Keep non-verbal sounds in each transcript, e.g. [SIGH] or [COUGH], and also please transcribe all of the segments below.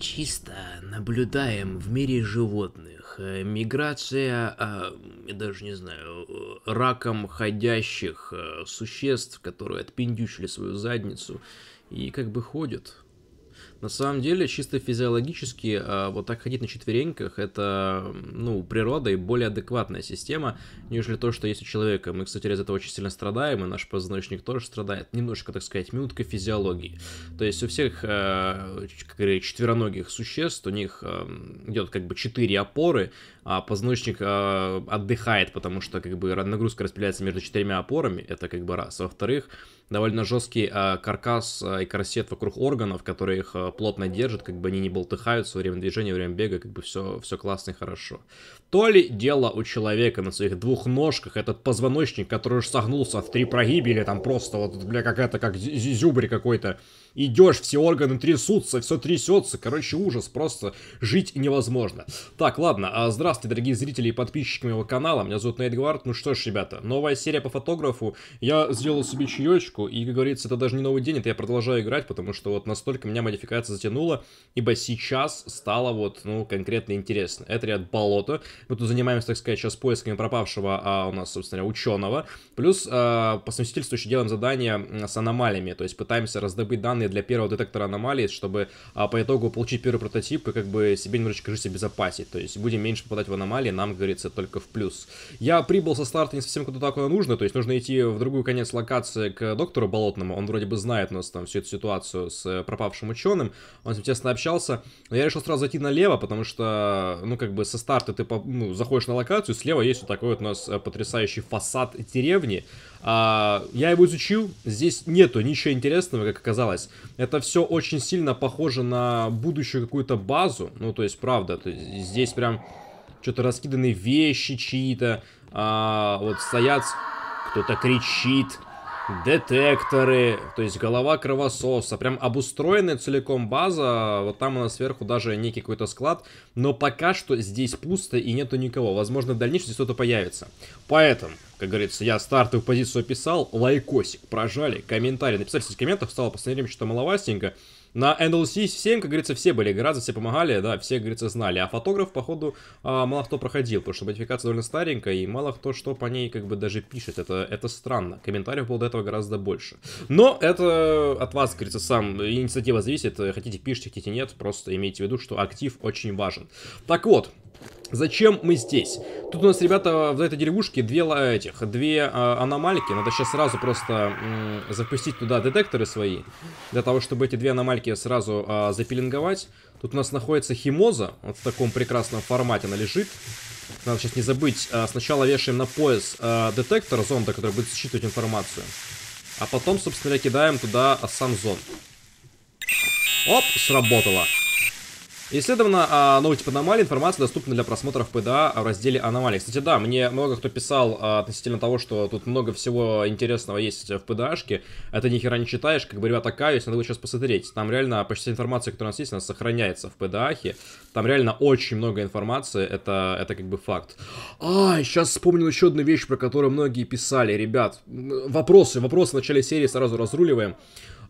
чисто наблюдаем в мире животных. Э, миграция, э, я даже не знаю, э, раком ходящих существ, которые отпиндючили свою задницу и как бы ходят. На самом деле, чисто физиологически, а, вот так ходить на четвереньках, это, ну, природа и более адекватная система, нежели то, что есть у человека. Мы, кстати, из этого очень сильно страдаем, и наш позвоночник тоже страдает. Немножко, так сказать, минутка физиологии. То есть у всех, а, как говорят, четвероногих существ, у них а, идет как бы четыре опоры, а позвоночник отдыхает, потому что как бы нагрузка распределяется между четырьмя опорами, это как бы раз. Во-вторых, довольно жесткий э, каркас э, и корсет вокруг органов, которые их э, плотно держит, как бы они не болтыхаются во время движения, во время бега, как бы все, все классно и хорошо. То ли дело у человека на своих двух ножках, этот позвоночник, который уж согнулся в три прогибели, там просто вот, бля, какая-то как зюбрь какой-то, идешь, все органы трясутся, все трясется, короче, ужас, просто жить невозможно. Так, ладно, а, здравствуйте, дорогие зрители и подписчики моего канала, меня зовут Нейт Гвард, ну что ж, ребята, новая серия по фотографу, я сделал себе чаечку, карточку. И, как говорится, это даже не новый день, это я продолжаю играть, потому что вот настолько меня модификация затянула, ибо сейчас стало вот, ну, конкретно интересно. Это ряд болота Мы тут занимаемся, так сказать, сейчас поисками пропавшего а, у нас, собственно, ученого. Плюс а, по совместительству еще делаем задание с аномалиями, то есть пытаемся раздобыть данные для первого детектора аномалий, чтобы а, по итогу получить первый прототип и как бы себе немножечко жизнь обезопасить. То есть будем меньше попадать в аномалии, нам, говорится, только в плюс. Я прибыл со старта не совсем куда-то, куда нужно, то есть нужно идти в другую конец локации к доктору, доктору Болотному, он вроде бы знает у нас там всю эту ситуацию с э, пропавшим ученым, он с ним тесно общался, но я решил сразу зайти налево, потому что, ну, как бы со старта ты ну, заходишь на локацию, слева есть вот такой вот у нас э, потрясающий фасад деревни, а, я его изучил, здесь нету ничего интересного, как оказалось. Это все очень сильно похоже на будущую какую-то базу, ну, то есть, правда, то есть, здесь прям что-то раскиданы вещи чьи-то, а, вот стоят, кто-то кричит, детекторы, то есть голова кровососа, прям обустроенная целиком база, вот там у нас сверху даже некий какой-то склад, но пока что здесь пусто и нету никого, возможно в дальнейшем здесь кто-то появится. Поэтому, как говорится, я стартовую позицию описал, лайкосик прожали, комментарий написали в комментах, стало в последнее время что-то маловастенько, на NLC 7, как говорится, все были гораздо, все помогали, да, все, как говорится, знали. А фотограф, походу, а, мало кто проходил, потому что модификация довольно старенькая, и мало кто что по ней как бы даже пишет. Это, это странно. Комментариев было до этого гораздо больше. Но это от вас, как говорится, сам инициатива зависит. Хотите пишите, хотите нет. Просто имейте в виду, что актив очень важен. Так вот, Зачем мы здесь? Тут у нас, ребята, в этой деревушке две этих, две а, аномальки. Надо сейчас сразу просто м, запустить туда детекторы свои, для того, чтобы эти две аномальки сразу а, запеленговать. Тут у нас находится химоза, вот в таком прекрасном формате она лежит. Надо сейчас не забыть, а, сначала вешаем на пояс а, детектор зонда, который будет считывать информацию. А потом, собственно, кидаем туда сам зонд. Оп, сработало. Исследована а, новый тип аномалий, информация доступна для просмотра в ПДА в разделе аномалии. Кстати, да, мне много кто писал а, относительно того, что тут много всего интересного есть в ПДАшке, а ты ни хера не читаешь, как бы, ребята, каюсь, надо будет сейчас посмотреть. Там реально почти вся информация, которая у нас есть, она сохраняется в ПДАхе. Там реально очень много информации, это, это как бы факт. А, сейчас вспомнил еще одну вещь, про которую многие писали, ребят. Вопросы, вопросы в начале серии сразу разруливаем.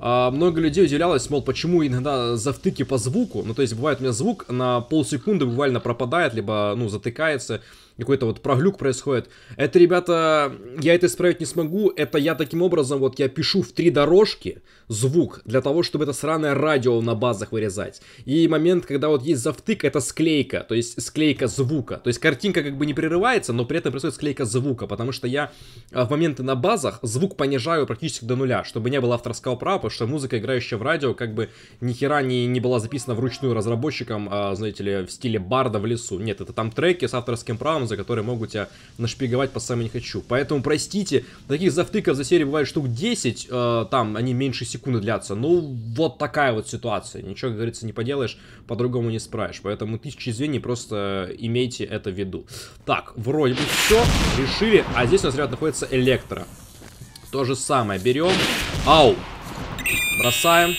А, много людей удивлялось, мол, почему иногда завтыки по звуку, ну, то есть бывает у меня звук на полсекунды буквально пропадает, либо, ну, затыкается, какой-то вот проглюк происходит. Это, ребята, я это исправить не смогу, это я таким образом, вот я пишу в три дорожки звук для того, чтобы это сраное радио на базах вырезать. И момент, когда вот есть завтык, это склейка, то есть склейка звука. То есть картинка как бы не прерывается, но при этом происходит склейка звука, потому что я а, в моменты на базах звук понижаю практически до нуля, чтобы не было авторского права, потому что музыка, играющая в радио, как бы ни хера не, не была записана вручную разработчиком, а, знаете ли, в стиле барда в лесу. Нет, это там треки с авторским правом, за которые могут тебя нашпиговать по самой не хочу. Поэтому, простите, таких завтыков за серию бывает штук 10, э, там они меньше секунды длятся. Ну, вот такая вот ситуация. Ничего, как говорится, не поделаешь, по-другому не справишь. Поэтому тысячи извинений, просто имейте это в виду. Так, вроде бы все, решили. А здесь у нас рядом находится электро. То же самое берем. Ау! Бросаем.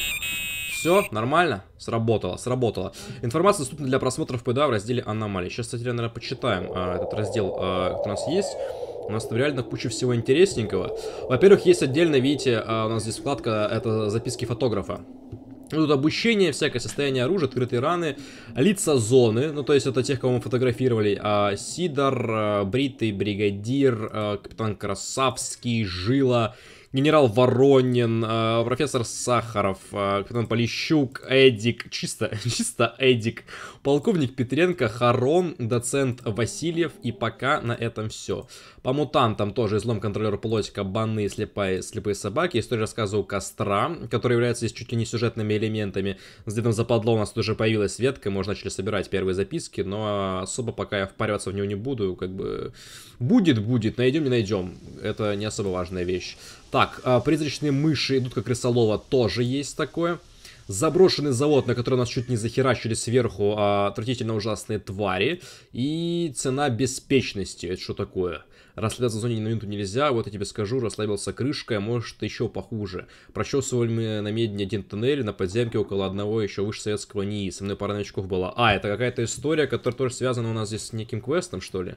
Все, нормально, сработало, сработало. Информация доступна для просмотра в ПДА в разделе «Аномалии». Сейчас, кстати, я, наверное, почитаем а, этот раздел, а, который у нас есть. У нас там реально куча всего интересненького. Во-первых, есть отдельно, видите, а, у нас здесь вкладка «Это записки фотографа». Тут обучение, всякое состояние оружия, открытые раны, лица зоны, ну то есть это тех, кого мы фотографировали, а, Сидор, а, Бритый, Бригадир, а, Капитан Красавский, Жила, генерал Воронин, э, профессор Сахаров, э, капитан Полищук, Эдик, чисто, [LAUGHS] чисто Эдик, полковник Петренко, Харон, доцент Васильев. И пока на этом все. По мутантам тоже излом контролера плотика, банные слепые слепые собаки. История рассказа у костра, которая является здесь чуть ли не сюжетными элементами. С дедом западло у нас тоже появилась ветка, мы уже начали собирать первые записки, но особо пока я впариваться в него не буду, как бы... Будет, будет, найдем, не найдем. Это не особо важная вещь. Так, а, призрачные мыши идут как рысолова, тоже есть такое заброшенный завод, на который нас чуть не захерачили сверху, а, отвратительно ужасные твари, и цена беспечности, это что такое? расслабляться в зоне ни на минуту нельзя, вот я тебе скажу, расслабился крышкой, а может еще похуже. Прочесывали мы на медне один тоннель на подземке около одного еще выше советского НИИ, со мной пара новичков была. А, это какая-то история, которая тоже связана у нас здесь с неким квестом, что ли?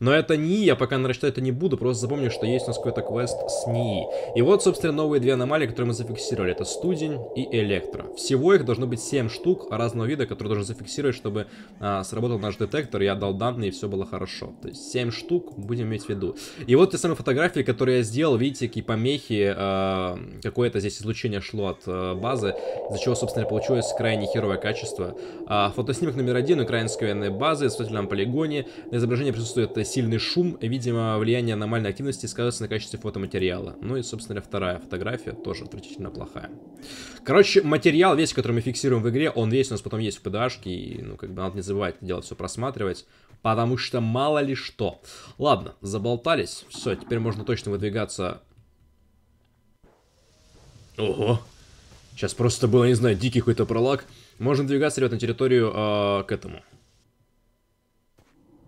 Но это НИИ, я пока нарочитать это не буду, просто запомню, что есть у нас какой-то квест с НИИ. И вот, собственно, новые две аномалии, которые мы зафиксировали, это студень и электро. Всего их должно быть 7 штук разного вида, которые должен зафиксировать, чтобы а, сработал наш детектор, я дал данные и все было хорошо. То есть 7 штук, будем иметь иметь в виду. И вот те самые фотографии, которые я сделал, видите, какие помехи, э, какое-то здесь излучение шло от э, базы, из-за чего, собственно, получилось крайне херовое качество. Э, фотоснимок номер один украинской военной базы, испытательном полигоне. На изображении присутствует сильный шум, видимо, влияние аномальной активности сказывается на качестве фотоматериала. Ну и, собственно, вторая фотография тоже отвратительно плохая. Короче, материал весь, который мы фиксируем в игре, он весь у нас потом есть в PDA-шке, и, ну, как бы надо не забывать делать все просматривать. Потому что мало ли что. Ладно, заболтались. Все, теперь можно точно выдвигаться. Ого. Сейчас просто было, не знаю, дикий какой-то пролаг. Можно двигаться, ребят, на территорию э, к этому.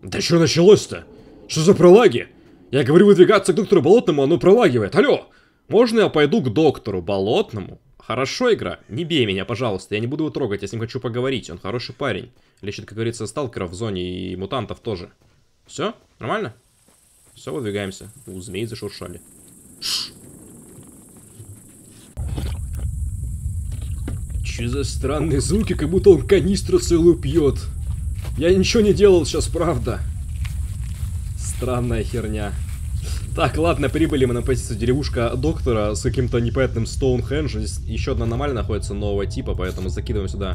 Да что началось-то? Что за пролаги? Я говорю выдвигаться к доктору Болотному, оно пролагивает. Алло! Можно я пойду к доктору Болотному? Хорошо, игра. Не бей меня, пожалуйста. Я не буду его трогать, я с ним хочу поговорить. Он хороший парень. Лечит, как говорится, сталкеров в зоне и мутантов тоже. Все? Нормально? Все, выдвигаемся. У змеи зашуршали. Ш Че за странные звуки, как будто он канистру целую пьет. Я ничего не делал сейчас, правда. Странная херня. Так, ладно, прибыли мы на позицию деревушка доктора с каким-то непонятным Стоунхенджем. Здесь еще одна аномалия находится нового типа, поэтому закидываем сюда.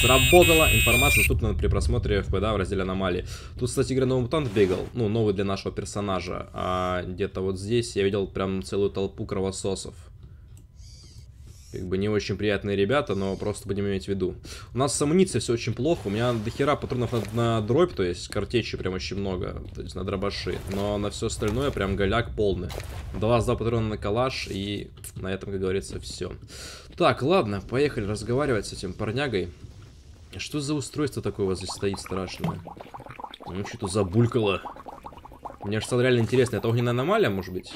Сработала информация, доступна при просмотре FP, в разделе аномалии. Тут, кстати говоря, новый мутант бегал, ну, новый для нашего персонажа. А где-то вот здесь я видел прям целую толпу кровососов. Как бы не очень приятные ребята, но просто будем иметь в виду. У нас с амуницией все очень плохо. У меня дохера патронов на, на дробь, то есть картечи прям очень много. То есть на дробаши. Но на все остальное прям голяк полный. Два за патрона на калаш и на этом, как говорится, все. Так, ладно, поехали разговаривать с этим парнягой. Что за устройство такое у вас здесь стоит страшное? Ну, что-то забулькало. Мне же стало реально интересно. Это огненная аномалия, может быть?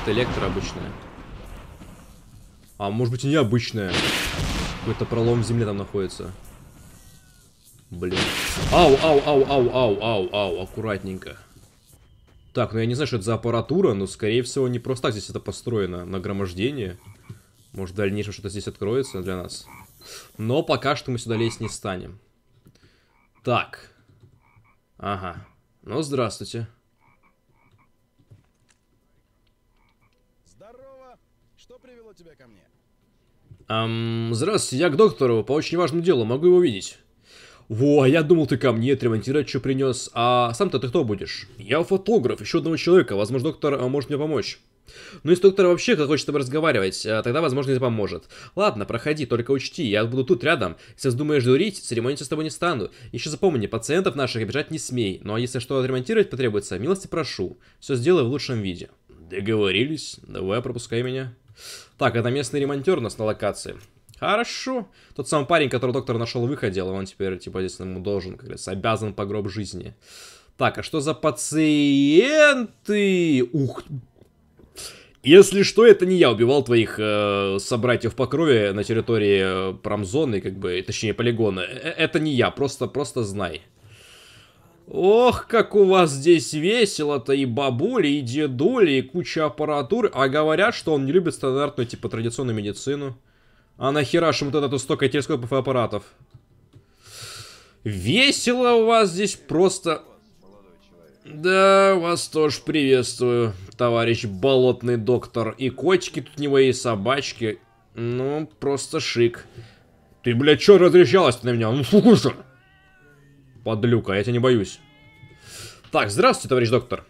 Это электро обычная. А может быть и необычная. Какой-то пролом в земле там находится. Блин. Ау, ау, ау, ау, ау, ау, ау, аккуратненько. Так, ну я не знаю, что это за аппаратура, но скорее всего не просто так здесь это построено. Нагромождение. Может в дальнейшем что-то здесь откроется для нас. Но пока что мы сюда лезть не станем. Так. Ага. Ну, здравствуйте. Здорово. Что привело тебя ко мне? Эм, здравствуйте, я к доктору по очень важному делу, могу его видеть. Во, а я думал, ты ко мне отремонтировать что принес. А сам-то ты кто будешь? Я фотограф, еще одного человека. Возможно, доктор а, может мне помочь. Ну, если доктор вообще хочет с тобой разговаривать, а, тогда, возможно, и поможет. Ладно, проходи, только учти, я буду тут рядом. Если вздумаешь дурить, церемониться с тобой не стану. Еще запомни, пациентов наших обижать не смей. Ну, а если что отремонтировать потребуется, милости прошу. Все сделай в лучшем виде. Договорились, давай пропускай меня. Так, это местный ремонтер у нас на локации. Хорошо. Тот самый парень, который доктор нашел выходил, и он теперь, типа, здесь ему должен, как говорится, обязан по гроб жизни. Так, а что за пациенты? Ух, если что, это не я убивал твоих э, собратьев по крови на территории э, промзоны, как бы, точнее полигона. Э, э, это не я, просто, просто знай. Ох, как у вас здесь весело-то, и бабули, и дедули, и куча аппаратуры. А говорят, что он не любит стандартную, типа, традиционную медицину. А нахера ж вот это столько телескопов и аппаратов? Весело у вас здесь просто... Да, вас тоже приветствую, товарищ болотный доктор. И котики тут у него, и собачки. Ну, просто шик. Ты, блядь, чё разрешалась на меня? Ну, слушай. Подлюка, я тебя не боюсь. Так, здравствуйте, товарищ доктор.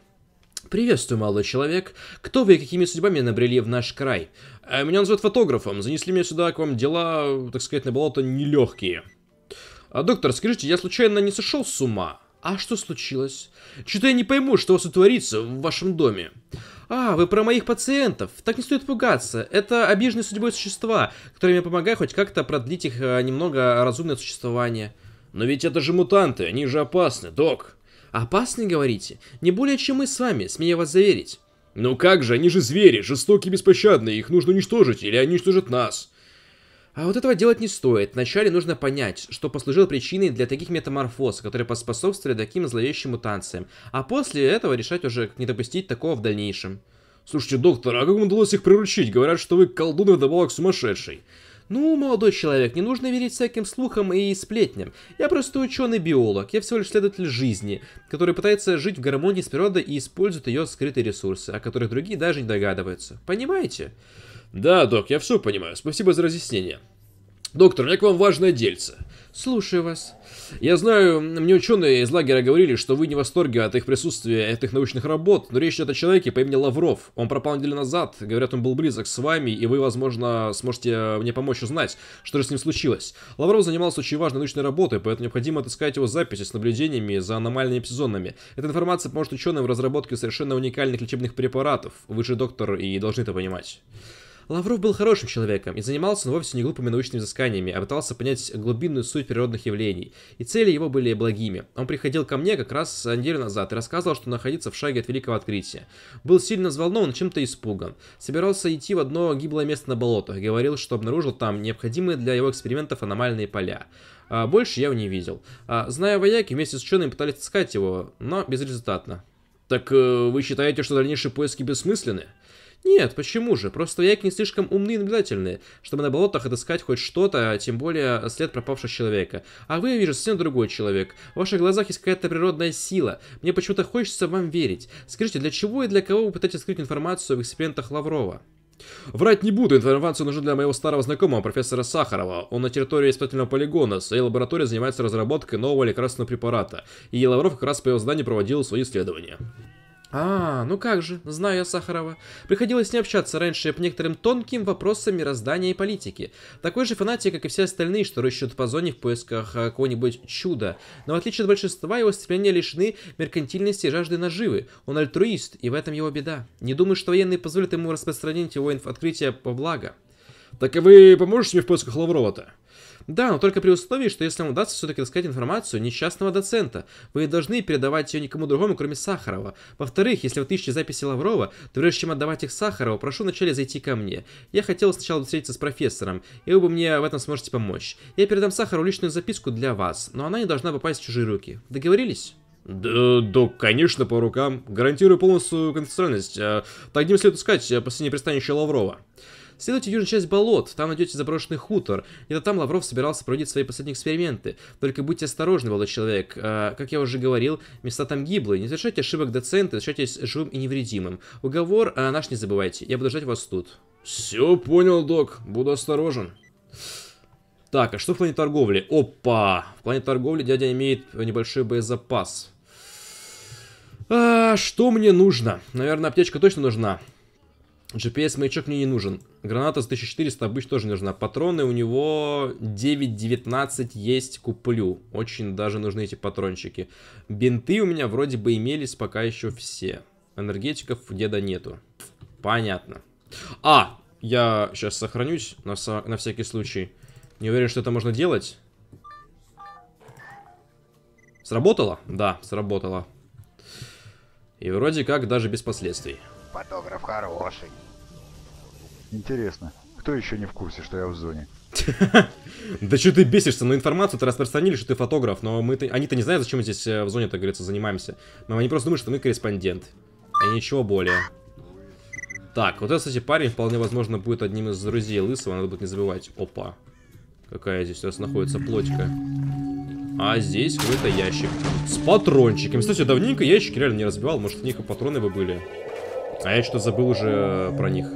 Приветствую, молодой человек. Кто вы и какими судьбами набрели в наш край? Э, меня называют фотографом. Занесли меня сюда к вам дела, так сказать, на болото нелегкие. А, доктор, скажите, я случайно не сошел с ума? А что случилось? Что-то я не пойму, что у вас творится в вашем доме. А, вы про моих пациентов. Так не стоит пугаться. Это обиженные судьбой существа, которые мне помогают хоть как-то продлить их э, немного разумное существование. Но ведь это же мутанты, они же опасны, док. Опасны, говорите? Не более, чем мы с вами, смею вас заверить. Ну как же, они же звери, жестокие и беспощадные, их нужно уничтожить, или они уничтожат нас. А вот этого делать не стоит. Вначале нужно понять, что послужило причиной для таких метаморфоз, которые поспособствовали таким зловещим мутациям, а после этого решать уже, не допустить такого в дальнейшем. Слушайте, доктор, а как вам удалось их приручить? Говорят, что вы колдун и вдобавок сумасшедший. Ну, молодой человек, не нужно верить всяким слухам и сплетням. Я просто ученый-биолог, я всего лишь следователь жизни, который пытается жить в гармонии с природой и использует ее скрытые ресурсы, о которых другие даже не догадываются. Понимаете? Да, док, я все понимаю. Спасибо за разъяснение. Доктор, у меня к вам важное дельце. Слушаю вас. Я знаю, мне ученые из лагеря говорили, что вы не в восторге от их присутствия, от их научных работ, но речь идет о человеке по имени Лавров. Он пропал неделю назад, говорят, он был близок с вами, и вы, возможно, сможете э, мне помочь узнать, что же с ним случилось. Лавров занимался очень важной научной работой, поэтому необходимо отыскать его записи с наблюдениями за аномальными сезонами. Эта информация поможет ученым в разработке совершенно уникальных лечебных препаратов. Вы же доктор и должны это понимать. Лавров был хорошим человеком и занимался он вовсе не глупыми научными изысканиями, а пытался понять глубинную суть природных явлений, и цели его были благими. Он приходил ко мне как раз неделю назад и рассказывал, что находится в шаге от великого открытия. Был сильно взволнован, чем-то испуган. Собирался идти в одно гиблое место на болотах, говорил, что обнаружил там необходимые для его экспериментов аномальные поля. А больше я его не видел. А, зная вояки, вместе с учеными пытались искать его, но безрезультатно. «Так э, вы считаете, что дальнейшие поиски бессмысленны?» Нет, почему же? Просто яйки не слишком умны и наблюдательные, чтобы на болотах отыскать хоть что-то, а тем более след пропавшего человека. А вы, я вижу, совсем другой человек. В ваших глазах есть какая-то природная сила. Мне почему-то хочется вам верить. Скажите, для чего и для кого вы пытаетесь скрыть информацию в экспериментах Лаврова? Врать не буду, информация нужна для моего старого знакомого, профессора Сахарова. Он на территории испытательного полигона, своей лаборатории занимается разработкой нового лекарственного препарата. И Лавров как раз по его зданию проводил свои исследования. А, ну как же, знаю я Сахарова. Приходилось с ним общаться раньше по некоторым тонким вопросам мироздания и политики. Такой же фанатик, как и все остальные, что рыщут по зоне в поисках э, какого-нибудь чуда. Но в отличие от большинства, его стремления лишены меркантильности и жажды наживы. Он альтруист, и в этом его беда. Не думаю, что военные позволят ему распространить его инф открытие по благо. Так и вы поможете мне в поисках Лаврова-то? Да, но только при условии, что если вам удастся все-таки рассказать информацию несчастного доцента, вы должны передавать ее никому другому, кроме Сахарова. Во-вторых, если вы ищете записи Лаврова, то прежде чем отдавать их Сахарову, прошу вначале зайти ко мне. Я хотел сначала встретиться с профессором, и вы бы мне в этом сможете помочь. Я передам Сахару личную записку для вас, но она не должна попасть в чужие руки. Договорились? Да, да, конечно, по рукам. Гарантирую полностью конфиденциальность. А, Таким следует искать а, последнее пристанище Лаврова. Следуйте южную часть болот, там найдете заброшенный хутор. Где-то там Лавров собирался проводить свои последние эксперименты. Только будьте осторожны, молодой человек. А, как я уже говорил, места там гиблые. Не совершайте ошибок доцента, возвращайтесь живым и невредимым. Уговор а, наш не забывайте. Я буду ждать вас тут. Все понял, док. Буду осторожен. Так, а что в плане торговли? Опа! В плане торговли дядя имеет небольшой боезапас. А, что мне нужно? Наверное, аптечка точно нужна. GPS-маячок мне не нужен. Граната с 1400 обычно тоже не нужна. Патроны у него 9-19 есть, куплю. Очень даже нужны эти патрончики. Бинты у меня вроде бы имелись пока еще все. Энергетиков у деда нету. Понятно. А, я сейчас сохранюсь на, на всякий случай. Не уверен, что это можно делать. Сработало? Да, сработало. И вроде как даже без последствий. Фотограф хороший. Интересно, кто еще не в курсе, что я в зоне? [LAUGHS] Да что ты бесишься, но информацию-то распространили, что ты фотограф, но мы они-то не знают, зачем мы здесь э, в зоне, так говорится, занимаемся. Они просто думают, что мы корреспондент. И ничего более. Так, вот этот, кстати, парень вполне возможно будет одним из друзей Лысого, надо будет не забывать. Опа. Какая здесь у нас находится плотика. А здесь какой-то ящик с патрончиками. Кстати, давненько ящики реально не разбивал, может в них и патроны бы были. А я что забыл уже э, про них.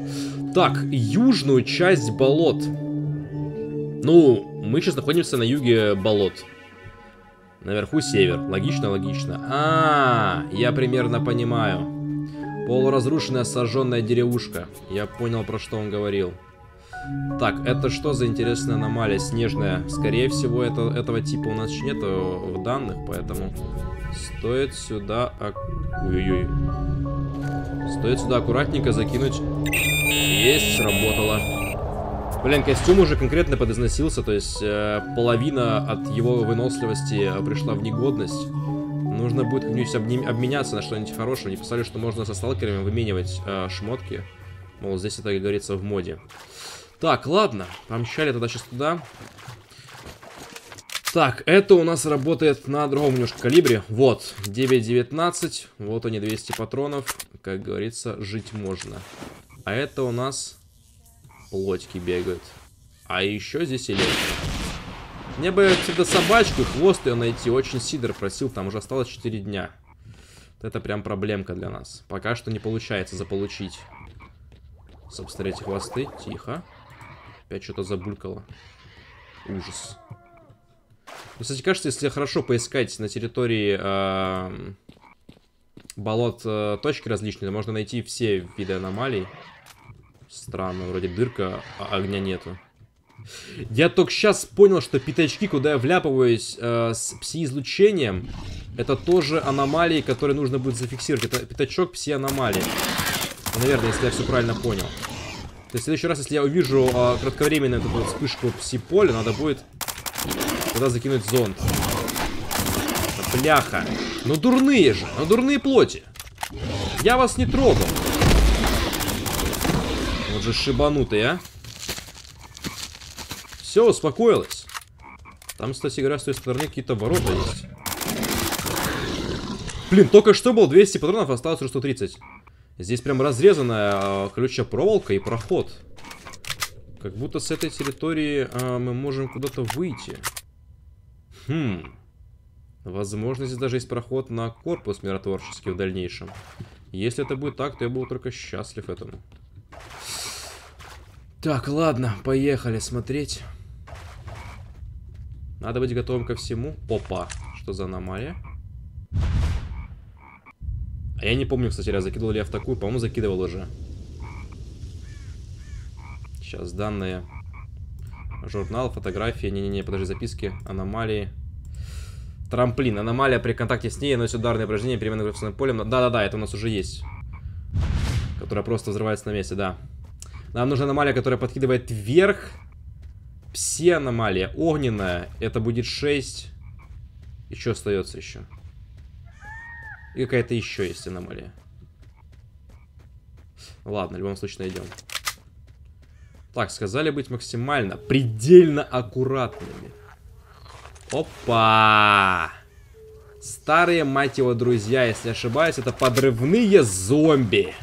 Так, южную часть болот. Ну, мы сейчас находимся на юге болот. Наверху север. Логично, логично. А, -а, -а я примерно понимаю. Полуразрушенная сожженная деревушка. Я понял, про что он говорил. Так, это что за интересная аномалия? Снежная. Скорее всего, это, этого типа у нас еще нет в данных, поэтому стоит сюда... Ой-ой-ой. Стоит сюда аккуратненько закинуть. Есть, сработало. Блин, костюм уже конкретно подозносился, то есть э, половина от его выносливости э, пришла в негодность. Нужно будет как-нибудь обменяться на что-нибудь хорошее. Не писали, что можно со сталкерами выменивать э, шмотки. Мол, здесь это, как говорится, в моде. Так, ладно, помчали тогда сейчас туда. Так, это у нас работает на другом немножко калибре. Вот, 9.19. Вот они, 200 патронов. Как говорится, жить можно. А это у нас плотики бегают. А еще здесь электро. Мне бы всегда собачку и хвост ее найти. Очень Сидор просил, там уже осталось 4 дня. это прям проблемка для нас. Пока что не получается заполучить. Собственно, эти хвосты. Тихо. Опять что-то забулькало. Ужас. Ну, кстати, кажется, если хорошо поискать на территории э, болот э, точки различные, то можно найти все виды аномалий. Странно, вроде дырка, а огня нету. Я только сейчас понял, что пятачки, куда я вляпываюсь э, с пси-излучением, это тоже аномалии, которые нужно будет зафиксировать. Это пятачок пси-аномалии. Наверное, если я все правильно понял. То есть в следующий раз, если я увижу э, кратковременную эту вот вспышку пси-поля, надо будет Куда закинуть зонт? Бляха. Ну дурные же. Ну дурные плоти. Я вас не трогал. Вот же шибанутый, а. Все, успокоилось. Там, кстати говоря, с той стороны какие-то ворота есть. Блин, только что было 200 патронов, осталось уже 130. Здесь прям разрезанная а, ключа проволока и проход. Как будто с этой территории а, мы можем куда-то выйти. Хм. Возможно, здесь даже есть проход на корпус миротворческий в дальнейшем. Если это будет так, то я буду только счастлив этому. Так, ладно, поехали смотреть. Надо быть готовым ко всему. Опа, что за аномалия? А я не помню, кстати, я закидывал ли я в такую. По-моему, закидывал уже. Сейчас данные. Журнал, фотографии. Не-не-не, подожди, записки, аномалии. Трамплин. Аномалия при контакте с ней наносит ударное упражнение переменным гравитационным полем. Да-да-да, это у нас уже есть. Которая просто взрывается на месте, да. Нам нужна аномалия, которая подкидывает вверх. Пси-аномалия. Огненная. Это будет 6. И что остается еще? И какая-то еще есть аномалия. Ну ладно, в любом случае найдем. Так, сказали быть максимально, предельно аккуратными. Опа! Старые, мать его, друзья, если ошибаюсь, это подрывные зомби.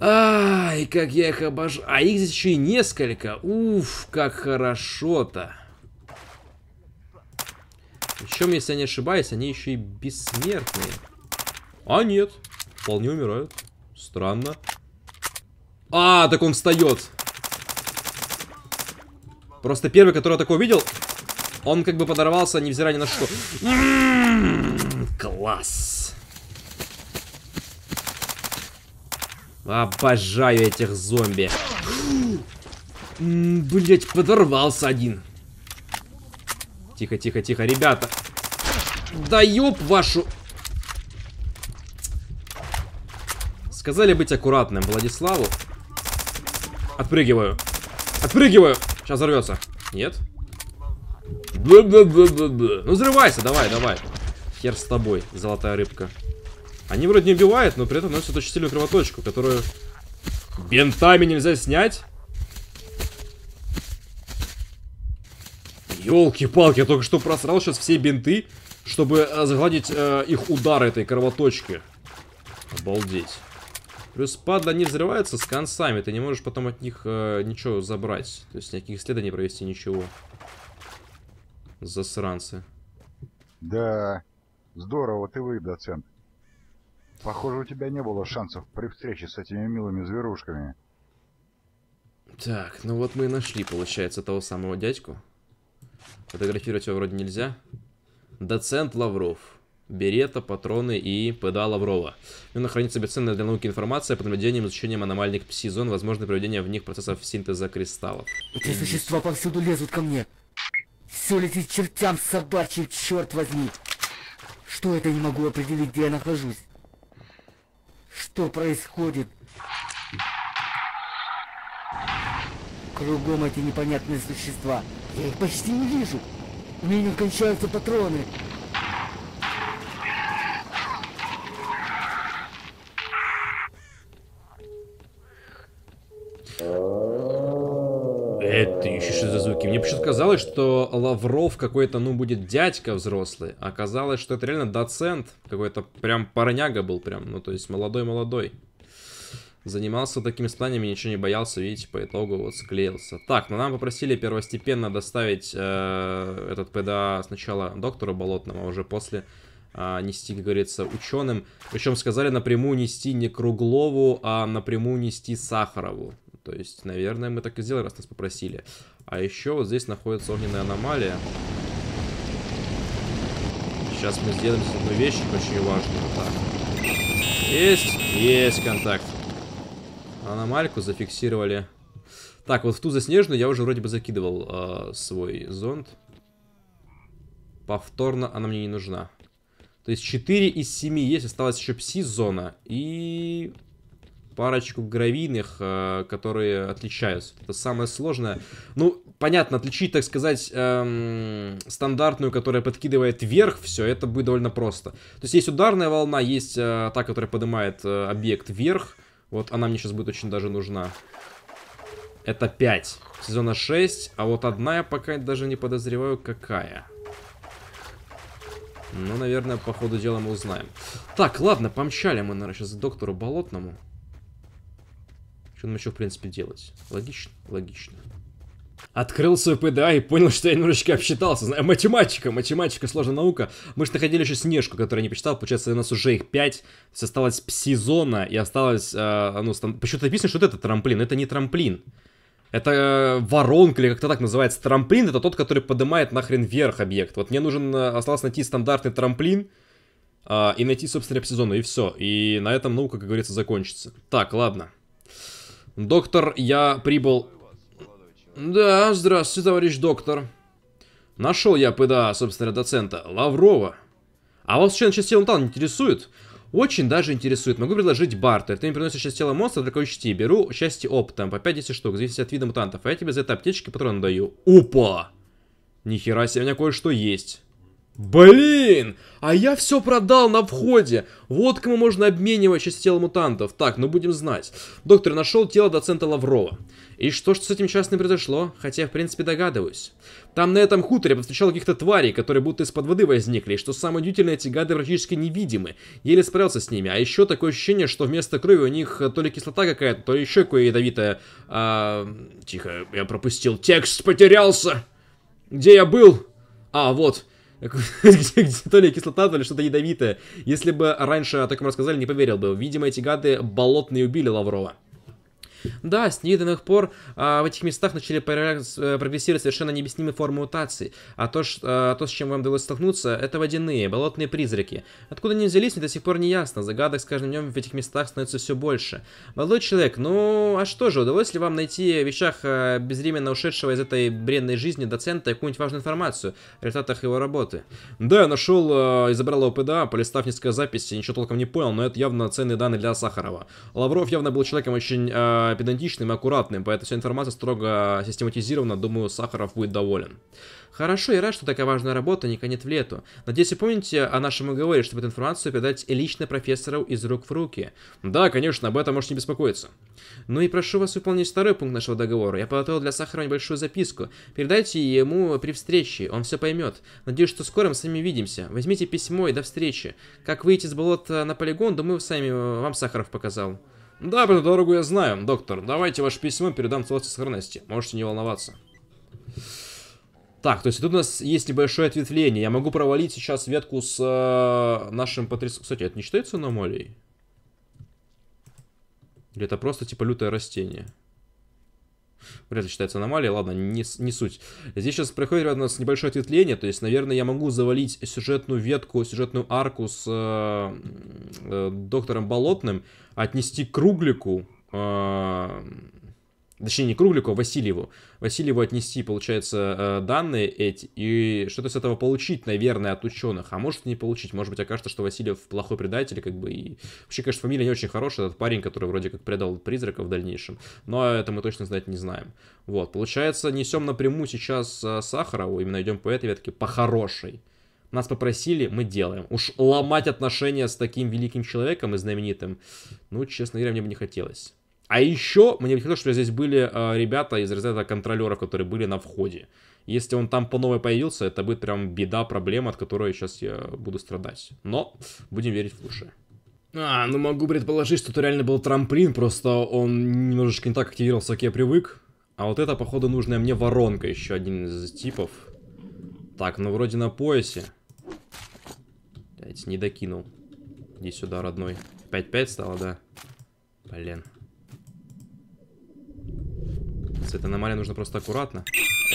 Ай, как я их обожаю. А их здесь еще и несколько. Уф, как хорошо-то. Причем, если я не ошибаюсь, они еще и бессмертные. А нет, вполне умирают. Странно. А, так он встает. Просто первый, который такой увидел, он как бы подорвался, невзирая ни на что. класс. Обожаю этих зомби. Блять, подорвался один. Тихо, тихо, тихо, ребята. Да ёб вашу... Сказали быть аккуратным Владиславу. Отпрыгиваю. Отпрыгиваю. Сейчас взорвется. Нет? Да, да, да, да, да. Ну взрывайся, давай, давай. Хер с тобой, золотая рыбка. Они вроде не убивают, но при этом носят очень сильную кровоточку, которую бинтами нельзя снять. ёлки палки я только что просрал сейчас все бинты, чтобы загладить э, э, их удар этой кровоточки. Обалдеть. Плюс падла они взрываются с концами, ты не можешь потом от них э, ничего забрать. То есть никаких следов не провести, ничего. Засранцы. Да, здорово ты вы, доцент. Похоже, у тебя не было шансов при встрече с этими милыми зверушками. Так, ну вот мы и нашли, получается, того самого дядьку. Фотографировать его вроде нельзя. Доцент Лавров. Берета, патроны и ПДА Лаврова. В ну, нем хранится бесценная для науки информация по наблюдениям и изучением аномальных пси-зон, возможно, проведение в них процессов синтеза кристаллов. Эти существа повсюду лезут ко мне. Все летит чертям собачьим, черт возьми! Что это не могу определить, где я нахожусь? Что происходит? Кругом эти непонятные существа. Я их почти не вижу. У меня кончаются патроны. казалось, что Лавров какой-то, ну, будет дядька взрослый. Оказалось, а что это реально доцент. Какой-то прям парняга был прям, ну, то есть молодой-молодой. Занимался такими спланами, ничего не боялся, видите, по итогу вот склеился. Так, ну нам попросили первостепенно доставить э, этот ПДА сначала доктору Болотному, а уже после э, нести, как говорится, ученым. Причем сказали напрямую нести не Круглову, а напрямую нести Сахарову. То есть, наверное, мы так и сделали, раз нас попросили. А еще вот здесь находится огненная аномалия. Сейчас мы сделаем с одной вещи очень важную. Так. Есть! Есть контакт. Аномальку зафиксировали. Так, вот в ту заснеженную я уже вроде бы закидывал э, свой зонд. Повторно она мне не нужна. То есть 4 из 7 есть. Осталась еще пси-зона и парочку гравийных, э, которые отличаются. Это самое сложное. Ну, понятно, отличить, так сказать, эм, стандартную, которая подкидывает вверх все, это будет довольно просто. То есть есть ударная волна, есть э, та, которая поднимает э, объект вверх. Вот она мне сейчас будет очень даже нужна. Это 5. Сезона 6, а вот одна я пока даже не подозреваю, какая. Ну, наверное, по ходу дела мы узнаем. Так, ладно, помчали мы, наверное, сейчас к доктору Болотному. Что нам еще, в принципе, делать? Логично, логично. Открыл свой ПДА и понял, что я немножечко обсчитался. Знаю, математика, математика, сложная наука. Мы же находили еще Снежку, которую не почитал. Получается, у нас уже их 5. То есть осталась пси и осталось... Э, ну, там, почему-то написано, что вот это трамплин. Это не трамплин. Это э, воронка или как-то так называется. Трамплин это тот, который поднимает нахрен вверх объект. Вот мне нужен э, осталось найти стандартный трамплин э, и найти, собственно, пси И все. И на этом наука, как говорится, закончится. Так, ладно. Доктор, я прибыл... Да, здравствуйте, товарищ доктор. Нашел я ПДА, собственно, доцента Лаврова. А вас член части Лантан интересует? Очень даже интересует. Могу предложить бартер. Ты мне приносишь часть тела монстра, такой щити. Беру части оптом по 50 штук, зависит от вида мутантов. А я тебе за это аптечки патроны даю. Опа! Нихера себе, у меня кое-что есть. Блин! А я все продал на входе! Вот кому можно обменивать сейчас тело мутантов. Так, ну будем знать. Доктор нашел тело доцента Лаврова. И что ж с этим частным произошло? Хотя в принципе, догадываюсь. Там на этом хуторе повстречал каких-то тварей, которые будто из-под воды возникли, и что самое удивительное, эти гады практически невидимы. Еле справился с ними. А еще такое ощущение, что вместо крови у них э, то ли кислота какая-то, то ли еще какое ядовитое... А... Тихо, я пропустил. Текст потерялся! Где я был? А, вот... [LAUGHS] где, то ли кислота, то ли что-то ядовитое. Если бы раньше о таком рассказали, не поверил бы. Видимо, эти гады болотные убили Лаврова. Да, с невиданных пор а, в этих местах начали э, прогрессировать совершенно необъяснимые формы мутаций, а то, что, а, то, с чем вам удалось столкнуться, это водяные, болотные призраки. Откуда они взялись, мне до сих пор не ясно, загадок с каждым днем в этих местах становится все больше. Молодой человек, ну а что же, удалось ли вам найти в вещах а, безвременно ушедшего из этой бренной жизни доцента какую-нибудь важную информацию о результатах его работы? Да, я нашел а, и забрал его ПДА, полистав несколько записей, ничего толком не понял, но это явно ценные данные для Сахарова. Лавров явно был человеком очень... А, педантичным и аккуратным, поэтому вся информация строго систематизирована, думаю, Сахаров будет доволен. Хорошо, я рад, что такая важная работа не конец в лету. Надеюсь, вы помните о нашем уговоре, чтобы эту информацию передать лично профессору из рук в руки. Да, конечно, об этом можете не беспокоиться. Ну и прошу вас выполнить второй пункт нашего договора. Я подготовил для Сахарова небольшую записку. Передайте ему при встрече, он все поймет. Надеюсь, что скоро мы с вами видимся. Возьмите письмо и до встречи. Как выйти с болота на полигон, думаю, сами э, вам Сахаров показал. Да, про эту дорогу я знаю, доктор. Давайте ваше письмо передам целости сохранности. Можете не волноваться. Так, то есть тут у нас есть небольшое ответвление. Я могу провалить сейчас ветку с э, нашим потрясающим... Кстати, это не считается аномалией? Или это просто типа лютое растение? вряд ли считается аномалией, ладно, не, не суть. Здесь сейчас происходит у нас небольшое ответвление, то есть, наверное, я могу завалить сюжетную ветку, сюжетную арку с э, э, доктором Болотным, отнести к Круглику, э, Точнее, не Круглику, а Васильеву. Васильеву отнести, получается, э, данные эти и что-то с этого получить, наверное, от ученых. А может не получить. Может быть, окажется, что Васильев плохой предатель, как бы. И вообще, конечно, фамилия не очень хорошая. Этот парень, который вроде как предал призрака в дальнейшем. Но это мы точно знать не знаем. Вот, получается, несем напрямую сейчас э, Сахарову. Именно идем по этой ветке, по хорошей. Нас попросили, мы делаем. Уж ломать отношения с таким великим человеком и знаменитым, ну, честно говоря, мне бы не хотелось. А еще мне хотелось, что здесь были э, ребята из разряда контролеров, которые были на входе. Если он там по новой появился, это будет прям беда, проблема, от которой сейчас я буду страдать. Но будем верить в лучшее. А, ну могу предположить, что это реально был трамплин, просто он немножечко не так активировался, как я привык. А вот это, походу, нужная мне воронка, еще один из типов. Так, ну вроде на поясе. Блять, не докинул. Иди сюда, родной. 5-5 стало, да? Блин. С этой аномалией нужно просто аккуратно.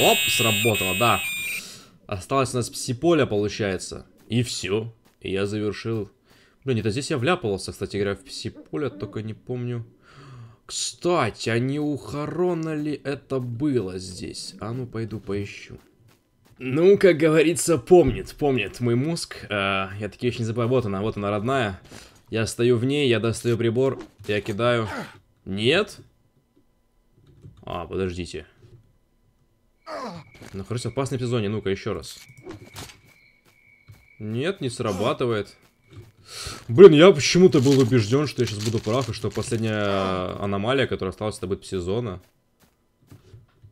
Оп, сработало, да. Осталось у нас пси-поле, получается. И все. И я завершил. Блин, это здесь я вляпался, кстати говоря, в пси-поле, только не помню. Кстати, а не у ли это было здесь? А ну, пойду поищу. Ну, как говорится, помнит, помнит мой мозг. Э, я такие не забываю. Вот она, вот она, родная. Я стою в ней, я достаю прибор, я кидаю. Нет? А, подождите. Нахожусь в опасной сезоне. Ну-ка, еще раз. Нет, не срабатывает. Блин, я почему-то был убежден, что я сейчас буду прав, и что последняя аномалия, которая осталась, это будет сезона.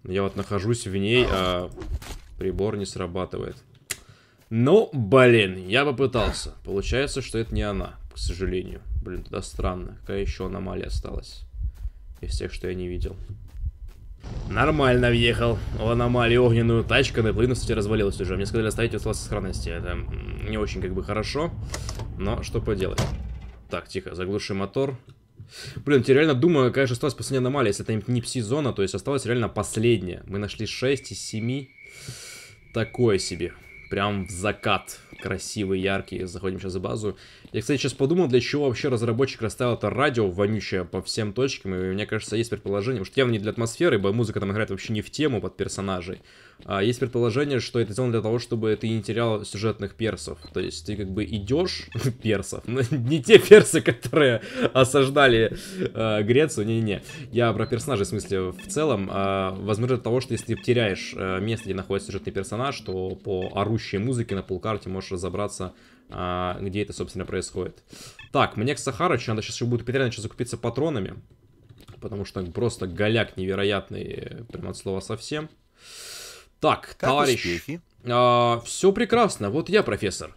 Я вот нахожусь в ней, а прибор не срабатывает. Ну, блин, я попытался. Получается, что это не она, к сожалению. Блин, тогда странно. Какая еще аномалия осталась? Из тех, что я не видел. Нормально въехал в аномалию огненную. Тачка на кстати, развалилась уже. Мне сказали оставить у вас сохранности. Это не очень как бы хорошо, но что поделать. Так, тихо, заглуши мотор. Блин, я реально думаю, конечно, осталась последняя аномалия, если это не пси-зона, то есть осталась реально последняя. Мы нашли 6 из 7. Такое себе. Прям в закат красивый, яркий. Заходим сейчас за базу. Я, кстати, сейчас подумал, для чего вообще разработчик расставил это радио вонючее по всем точкам. И мне кажется, есть предположение, что явно не для атмосферы, ибо музыка там играет вообще не в тему под персонажей. А есть предположение, что это сделано для того, чтобы ты не терял сюжетных персов. То есть ты как бы идешь персов, [LAUGHS] не те персы, которые осаждали э, Грецию, не-не-не. Я про персонажей, в смысле, в целом. Э, возможно, для того, что если ты теряешь э, место, где находится сюжетный персонаж, то по орущей музыке на полкарте можешь можешь разобраться, а, где это, собственно, происходит. Так, мне к Сахарычу надо сейчас еще будет Петряна сейчас закупиться патронами. Потому что просто голяк невероятный, прям от слова совсем. Так, как товарищ. Успехи? А, все прекрасно, вот я профессор.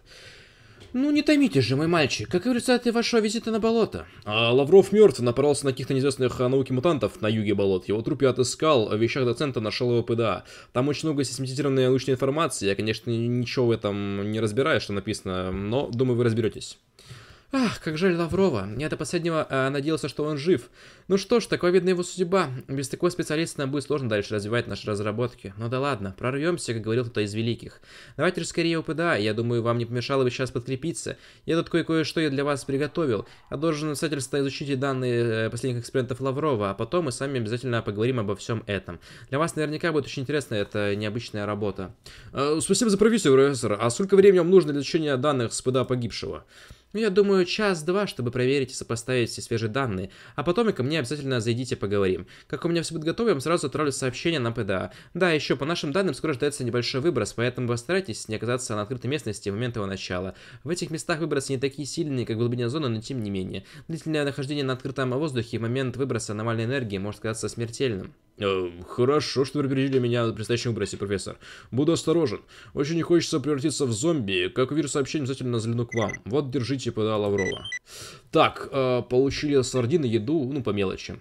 Ну не томите же, мой мальчик, как и результаты вашего визита на болото. А, Лавров мертв, напоролся на каких-то неизвестных а, науки мутантов на юге болот. Его труп я отыскал, в вещах доцента нашел его ПДА. Там очень много систематизированной научной информации, я, конечно, ничего в этом не разбираю, что написано, но думаю, вы разберетесь. Ах, как жаль Лаврова. Я до последнего э, надеялся, что он жив. Ну что ж, такой видна его судьба. Без такого специалиста нам будет сложно дальше развивать наши разработки. Ну да ладно, прорвемся, как говорил кто-то из великих. Давайте же скорее УПДА, я думаю, вам не помешало бы сейчас подкрепиться. Я тут кое-кое-что для вас приготовил. Я должен обязательно изучить данные э, последних экспериментов Лаврова, а потом мы с вами обязательно поговорим обо всем этом. Для вас наверняка будет очень интересна эта необычная работа. Э, спасибо за провизию, профессор. А сколько времени вам нужно для изучения данных с ПДА погибшего? Ну, я думаю, час-два, чтобы проверить и сопоставить все свежие данные. А потом и ко мне обязательно зайдите поговорим. Как у меня все будет готово, я вам сразу отправлю сообщение на ПДА. Да, еще по нашим данным скоро ждается небольшой выброс, поэтому постарайтесь не оказаться на открытой местности в момент его начала. В этих местах выбросы не такие сильные, как в глубина зоны, но тем не менее. Длительное нахождение на открытом воздухе в момент выброса аномальной энергии может казаться смертельным. Э, хорошо, что вы предупредили меня о предстоящем выбросе, профессор. Буду осторожен. Очень не хочется превратиться в зомби. Как увижу сообщение, обязательно загляну к вам. Вот, держите, ПДА Лаврова. Так, э, получили сардины, еду, ну, по мелочи.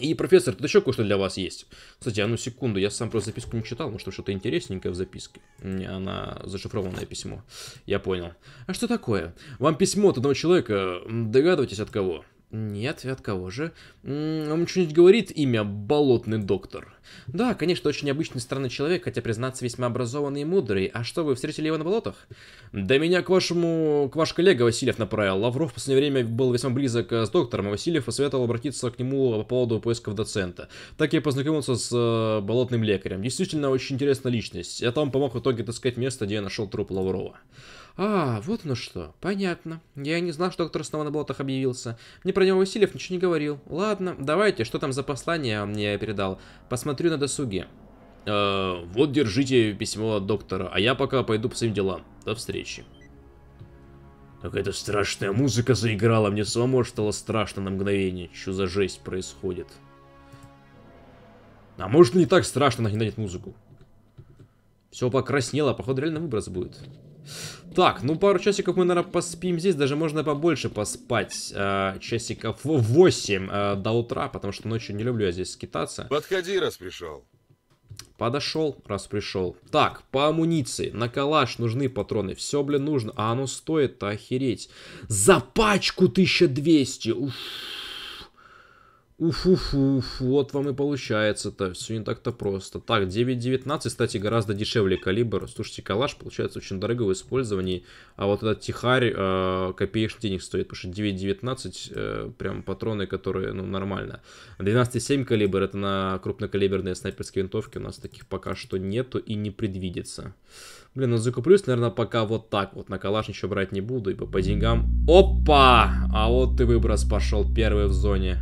И, профессор, тут еще кое-что для вас есть. Кстати, одну а секунду, я сам просто записку не читал, может, что-то интересненькое в записке. Не, Она зашифрованное письмо. Я понял. А что такое? Вам письмо от одного человека, догадывайтесь от кого? Нет, от кого же? Он что-нибудь говорит имя Болотный Доктор? Да, конечно, очень обычный странный человек, хотя, признаться, весьма образованный и мудрый. А что, вы встретили его на болотах? Да меня к вашему... к ваш коллега Васильев направил. Лавров в последнее время был весьма близок э, с доктором, а Васильев посоветовал обратиться к нему по поводу поисков доцента. Так я познакомился с э, болотным лекарем. Действительно, очень интересная личность. Я там помог в итоге отыскать место, где я нашел труп Лаврова. А, вот оно что. Понятно. Я не знал, что доктор снова на болотах объявился. Мне про него Васильев ничего не говорил. Ладно, давайте, что там за послание он мне передал? Посмотрю на досуге. Э, вот, держите письмо от доктора, а я пока пойду по своим делам. До встречи. Какая-то страшная музыка заиграла, мне самому стало страшно на мгновение. Что за жесть происходит? А может не так страшно нагнать музыку? Все покраснело, а походу реально выброс будет. Так, ну пару часиков мы, наверное, поспим здесь. Даже можно побольше поспать. Э, часиков 8 э, до утра, потому что ночью не люблю я здесь скитаться. Подходи, раз пришел. Подошел, раз пришел. Так, по амуниции. На калаш нужны патроны. Все, блин, нужно. А оно стоит то охереть. За пачку 1200. Уф. Уф-уф-уф, вот вам и получается-то. Все не так-то просто. Так, 9.19, кстати, гораздо дешевле калибр. Слушайте, калаш получается очень дорого в использовании. А вот этот тихарь э, копеечных денег стоит, потому что 9.19 э, прям патроны, которые, ну, нормально. 12.7 калибр, это на крупнокалиберные снайперские винтовки. У нас таких пока что нету и не предвидится. Блин, ну закуплюсь, наверное, пока вот так вот. На калаш ничего брать не буду, ибо по деньгам... Опа! А вот и выброс пошел первый в зоне.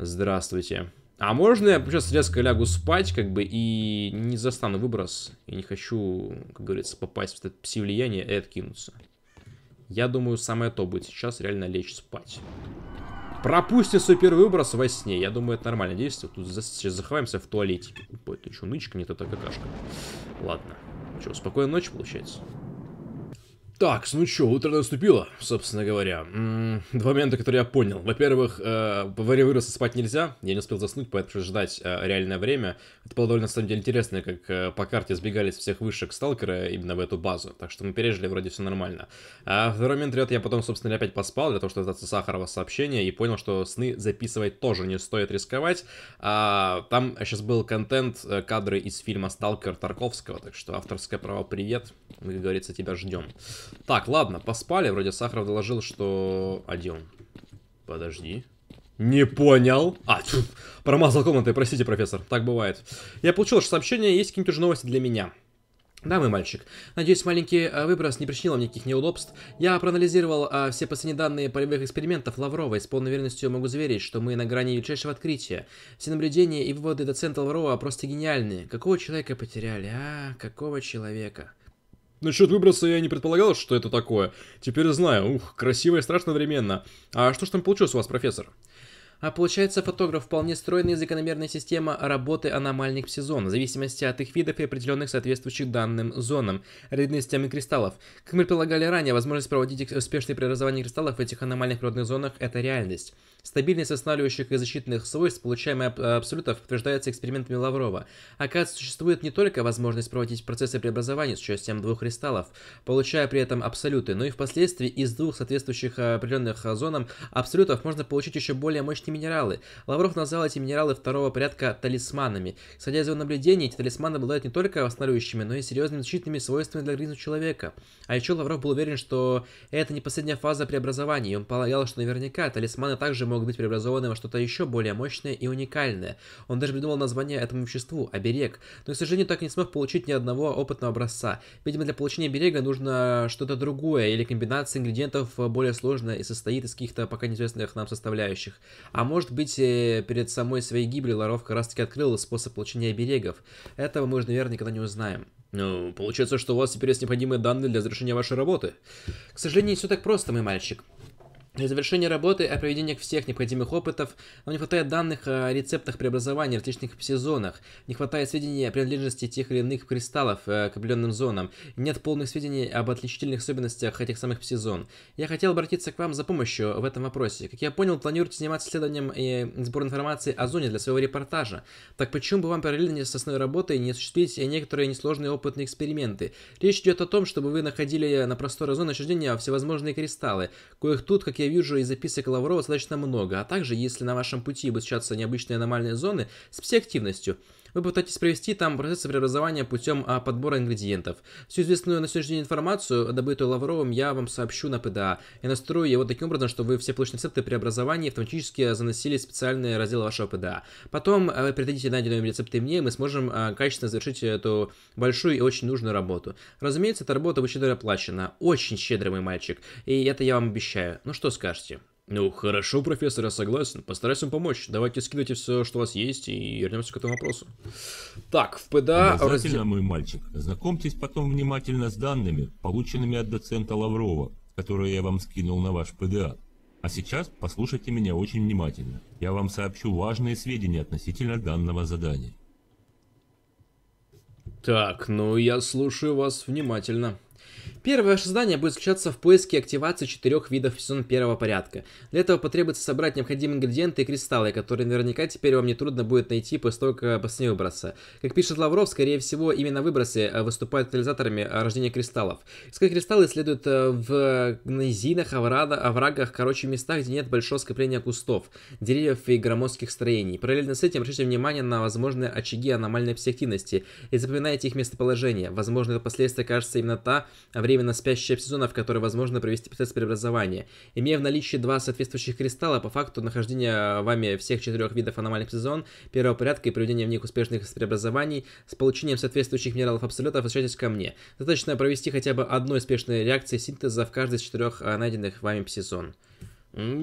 Здравствуйте. А можно я сейчас резко лягу спать, как бы, и не застану выброс? и не хочу, как говорится, попасть в это пси-влияние и откинуться. Я думаю, самое то будет сейчас реально лечь спать. Пропустим свой первый выброс во сне. Я думаю, это нормальное действие. Тут сейчас захаваемся в туалете. Ой, это что, нычка не то-то какашка. Ладно. Что, спокойной ночи получается? Так, ну что, утро наступило, собственно говоря. два момента, которые я понял. Во-первых, э, во время выроста спать нельзя. Я не успел заснуть, поэтому ждать э, реальное время. Это было довольно, на самом деле, интересно, как э, по карте сбегались всех вышек сталкера именно в эту базу. Так что мы пережили, вроде все нормально. А второй момент, ребят, я потом, собственно, опять поспал для того, чтобы дождаться Сахарова сообщение и понял, что сны записывать тоже не стоит рисковать. А, там сейчас был контент, э, кадры из фильма «Сталкер» Тарковского, так что авторское право привет. Мы, как говорится, тебя ждем. Так, ладно, поспали. Вроде Сахаров доложил, что... Один. Подожди. Не понял. А, тьфу, промазал комнатой, простите, профессор. Так бывает. Я получил ваше сообщение, есть какие-нибудь уже новости для меня. Да, мой мальчик. Надеюсь, маленький э, выброс не причинил вам никаких неудобств. Я проанализировал а, все последние данные полевых экспериментов Лаврова и с полной верностью могу заверить, что мы на грани величайшего открытия. Все наблюдения и выводы доцента Лаврова просто гениальные. Какого человека потеряли? А, какого человека? Насчет выброса я не предполагал, что это такое. Теперь знаю. Ух, красиво и страшно одновременно. А что ж там получилось у вас, профессор? А получается, фотограф вполне стройная и закономерная система работы аномальных сезон, в зависимости от их видов и определенных соответствующих данным зонам, родные кристаллов. Как мы предполагали ранее, возможность проводить успешные преобразования кристаллов в этих аномальных природных зонах – это реальность. Стабильность восстанавливающих и защитных свойств, получаемая абсолютов, подтверждается экспериментами Лаврова. Оказывается, существует не только возможность проводить процессы преобразования с участием двух кристаллов, получая при этом абсолюты, но и впоследствии из двух соответствующих а, определенных а, зонам абсолютов можно получить еще более мощные редкие минералы. Лавров назвал эти минералы второго порядка талисманами. Исходя из его наблюдений, эти талисманы обладают не только восстанавливающими, но и серьезными защитными свойствами для организма человека. А еще Лавров был уверен, что это не последняя фаза преобразования, и он полагал, что наверняка талисманы также могут быть преобразованы во что-то еще более мощное и уникальное. Он даже придумал название этому веществу – оберег, но, к сожалению, так и не смог получить ни одного опытного образца. Видимо, для получения берега нужно что-то другое или комбинация ингредиентов более сложная и состоит из каких-то пока неизвестных нам составляющих. А может быть, э, перед самой своей гибелью Ларов как раз-таки открыл способ получения оберегов. Этого мы уже, наверное, никогда не узнаем. Ну, получается, что у вас теперь есть необходимые данные для завершения вашей работы. К сожалению, все так просто, мой мальчик. Для завершения работы о проведениях всех необходимых опытов нам не хватает данных о рецептах преобразования в различных сезонах, не хватает сведений о принадлежности тех или иных кристаллов э, к определенным зонам, нет полных сведений об отличительных особенностях этих самых сезон. Я хотел обратиться к вам за помощью в этом вопросе. Как я понял, планируете заниматься исследованием и э, сбором информации о зоне для своего репортажа. Так почему бы вам параллельно с основной работой не осуществить некоторые несложные опытные эксперименты? Речь идет о том, чтобы вы находили на просторах зоны отчуждения всевозможные кристаллы, коих тут, как я вижу из записок Лаврова достаточно много, а также, если на вашем пути будут обучаться необычные аномальные зоны с пси-активностью, вы пытаетесь провести там процесс преобразования путем а, подбора ингредиентов. Всю известную на сегодняшний день информацию, добытую Лавровым, я вам сообщу на ПДА. Я настрою его таким образом, чтобы вы все полученные рецепты преобразования автоматически а, заносили в специальный раздел вашего ПДА. Потом а, вы передадите найденные рецепты мне, и мы сможем качественно завершить эту большую и очень нужную работу. Разумеется, эта работа будет щедро оплачена. Очень щедрый мой мальчик. И это я вам обещаю. Ну что скажете? Ну, хорошо, профессор, я согласен. Постараюсь вам помочь. Давайте скидайте все, что у вас есть, и вернемся к этому вопросу. Так, в ПДА... Обязательно, раздел... мой мальчик, знакомьтесь потом внимательно с данными, полученными от доцента Лаврова, которые я вам скинул на ваш ПДА. А сейчас послушайте меня очень внимательно. Я вам сообщу важные сведения относительно данного задания. Так, ну я слушаю вас внимательно. Первое ваше задание будет заключаться в поиске активации четырех видов сезона первого порядка. Для этого потребуется собрать необходимые ингредиенты и кристаллы, которые наверняка теперь вам не трудно будет найти после только после выброса. Как пишет Лавров, скорее всего, именно выбросы э, выступают катализаторами э, рождения кристаллов. Искать кристаллы следует э, в низинах, оврагах, короче, местах, где нет большого скопления кустов, деревьев и громоздких строений. Параллельно с этим обращайте внимание на возможные очаги аномальной психоактивности и запоминайте их местоположение. Возможно, это последствия кажется именно та а временно спящий в которые возможно провести процесс преобразования. Имея в наличии два соответствующих кристалла, по факту нахождения вами всех четырех видов аномальных сезон первого порядка и проведения в них успешных преобразований с получением соответствующих минералов абсолютов возвращайтесь ко мне. Достаточно провести хотя бы одной успешной реакции синтеза в каждой из четырех а, найденных вами сезон.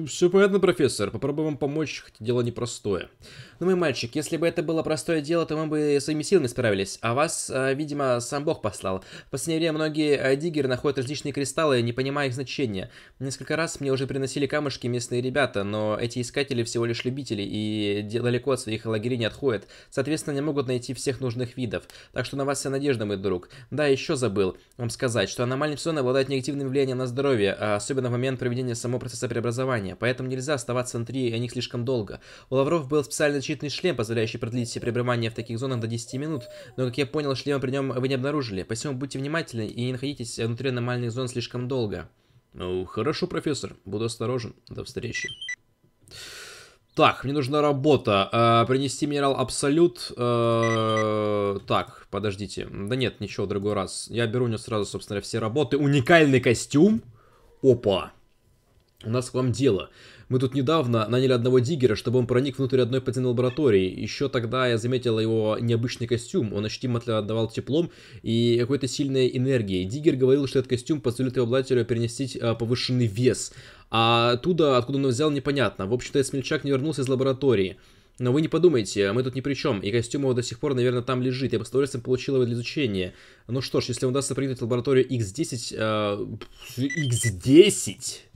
Все понятно, профессор. Попробуем вам помочь, хоть дело непростое. Ну, мой мальчик, если бы это было простое дело, то мы бы своими силами справились. А вас, а, видимо, сам Бог послал. В последнее время многие а, диггеры находят различные кристаллы, не понимая их значения. Несколько раз мне уже приносили камушки местные ребята, но эти искатели всего лишь любители и далеко от своих лагерей не отходят. Соответственно, не могут найти всех нужных видов. Так что на вас вся надежда, мой друг. Да, еще забыл вам сказать, что аномальный псон обладает негативным влиянием на здоровье, а особенно в момент проведения самого процесса преобразования преобразования, поэтому нельзя оставаться внутри о них слишком долго. У лавров был специально защитный шлем, позволяющий продлить все пребывание в таких зонах до 10 минут, но, как я понял, шлема при нем вы не обнаружили, посему будьте внимательны и не находитесь внутри аномальных зон слишком долго. Ну, хорошо, профессор, буду осторожен. До встречи. Так, мне нужна работа. Э, принести минерал Абсолют. Э, так, подождите. Да нет, ничего, в другой раз. Я беру у него сразу, собственно, все работы. Уникальный костюм. Опа. У нас к вам дело. Мы тут недавно наняли одного диггера, чтобы он проник внутрь одной подземной лаборатории. Еще тогда я заметил его необычный костюм. Он ощутимо отдавал теплом и какой-то сильной энергией. Диггер говорил, что этот костюм позволит его обладателю перенести э, повышенный вес. А оттуда, откуда он взял, непонятно. В общем-то, смельчак не вернулся из лаборатории. Но вы не подумайте, мы тут ни при чем, и костюм его до сих пор, наверное, там лежит. Я бы с удовольствием получил его для изучения. Ну что ж, если удастся проникнуть в лабораторию X10... Э, X10?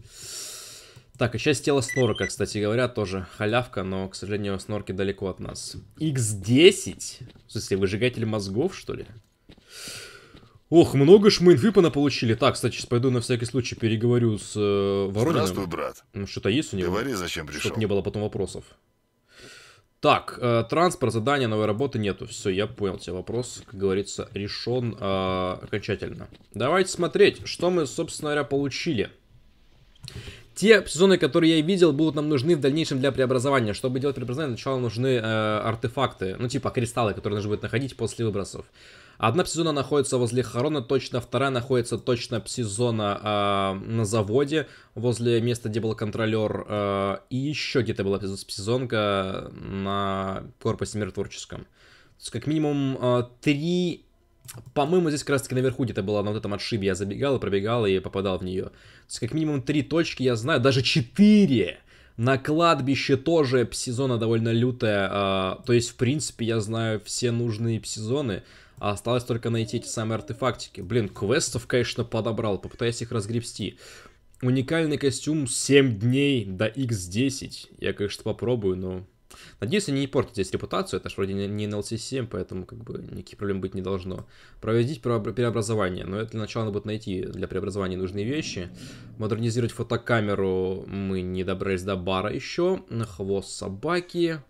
Так, и есть тело снорка, кстати говоря, тоже халявка, но, к сожалению, снорки далеко от нас. X10? В смысле, выжигатель мозгов, что ли? Ох, много ж мы инфипана получили. Так, кстати, сейчас пойду на всякий случай переговорю с э, Ворониным. Здравствуй, брат. Ну, что-то есть у него? Говори, зачем пришел. Чтоб не было потом вопросов. Так, э, транспорт, задание, новой работы нету. Все, я понял тебя. Вопрос, как говорится, решен э, окончательно. Давайте смотреть, что мы, собственно говоря, получили. Те сезоны, которые я видел, будут нам нужны в дальнейшем для преобразования. Чтобы делать преобразование, сначала нужны э, артефакты, ну типа кристаллы, которые нужно будет находить после выбросов. Одна псизона находится возле Харона, точно вторая находится точно псизона э, на заводе, возле места, где был контролер, э, и еще где-то была псизонка на корпусе миротворческом. То есть как минимум э, три по-моему, здесь как раз таки наверху где-то была на вот этом отшибе. Я забегал и пробегал и попадал в нее. То есть как минимум три точки я знаю, даже четыре. На кладбище тоже псизона довольно лютая. А, то есть, в принципе, я знаю все нужные псизоны. А осталось только найти эти самые артефактики. Блин, квестов, конечно, подобрал. Попытаюсь их разгребсти. Уникальный костюм 7 дней до X10. Я, конечно, попробую, но Надеюсь, они не портят здесь репутацию, это же вроде не NLC7, поэтому как бы никаких проблем быть не должно. Проводить преобразование, но это для начала надо будет найти для преобразования нужные вещи. Модернизировать фотокамеру мы не добрались до бара еще. Хвост собаки.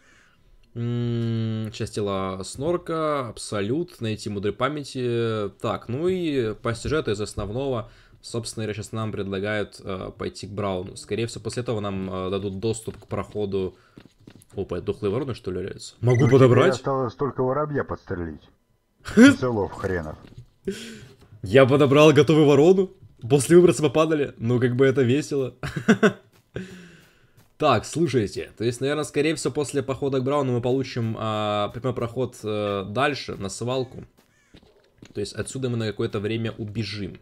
М-м, часть тела Снорка, Абсолют, найти мудрой памяти. Так, ну и по сюжету из основного собственно сейчас нам предлагают э, пойти к Брауну. Скорее всего, после этого нам э, дадут доступ к проходу Опа, это дохлые вороны, что ли, валяются? Могу Только подобрать? осталось только воробья подстрелить. Целов [LAUGHS] хренов. Я подобрал готовую ворону. После выброса попадали. Ну, как бы это весело. [LAUGHS] Так, слушайте, то есть, наверное, скорее всего, после похода к Брауну мы получим а, прямой проход э, дальше, на свалку. То есть, отсюда мы на какое-то время убежим.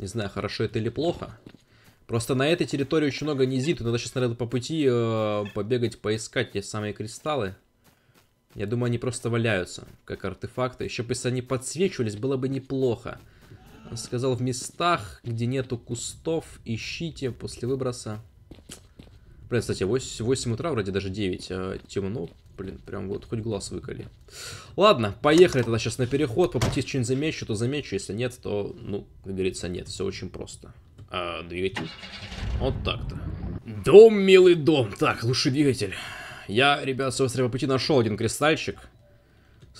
Не знаю, хорошо это или плохо. Просто на этой территории очень много низит, надо сейчас, наверное, по пути э, побегать, поискать те самые кристаллы. Я думаю, они просто валяются, как артефакты. Еще бы если они подсвечивались, было бы неплохо. Он сказал, в местах, где нету кустов, ищите после выброса. Блин, кстати, 8, 8 утра, вроде даже 9, а темно. Блин, прям вот, хоть глаз выколи. Ладно, поехали тогда сейчас на переход. По пути что-нибудь замечу, то замечу. Если нет, то, ну, как говорится, нет. Все очень просто. А, двигатель. Вот так-то. Дом, милый дом. Так, лучший двигатель. Я, ребят, с острова пути нашел один кристальчик.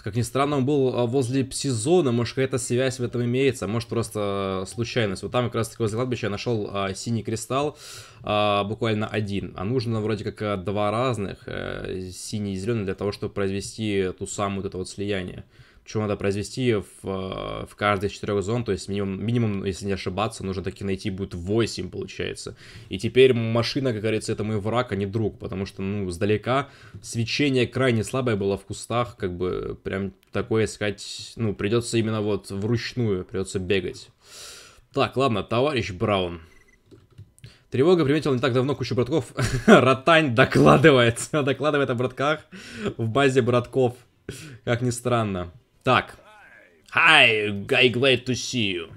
Как ни странно, он был а, возле сезона. Может, какая-то связь в этом имеется. Может, просто а, случайность. Вот там как раз-таки возле кладбища я нашел а, синий кристалл. А, буквально один. А нужно вроде как а, два разных. А, синий и зеленый для того, чтобы произвести ту самую вот это вот слияние что надо произвести в, э, в каждой из четырех зон, то есть минимум, минимум, если не ошибаться, нужно таки найти будет 8, получается. И теперь машина, как говорится, это мой враг, а не друг, потому что, ну, сдалека свечение крайне слабое было в кустах, как бы прям такое искать, ну, придется именно вот вручную, придется бегать. Так, ладно, товарищ Браун, Тревога приметила не так давно кучу братков. [LAUGHS] Ротань докладывает. [LAUGHS] докладывает о братках в базе братков. Как ни странно. Так. Hi, I glad to see you.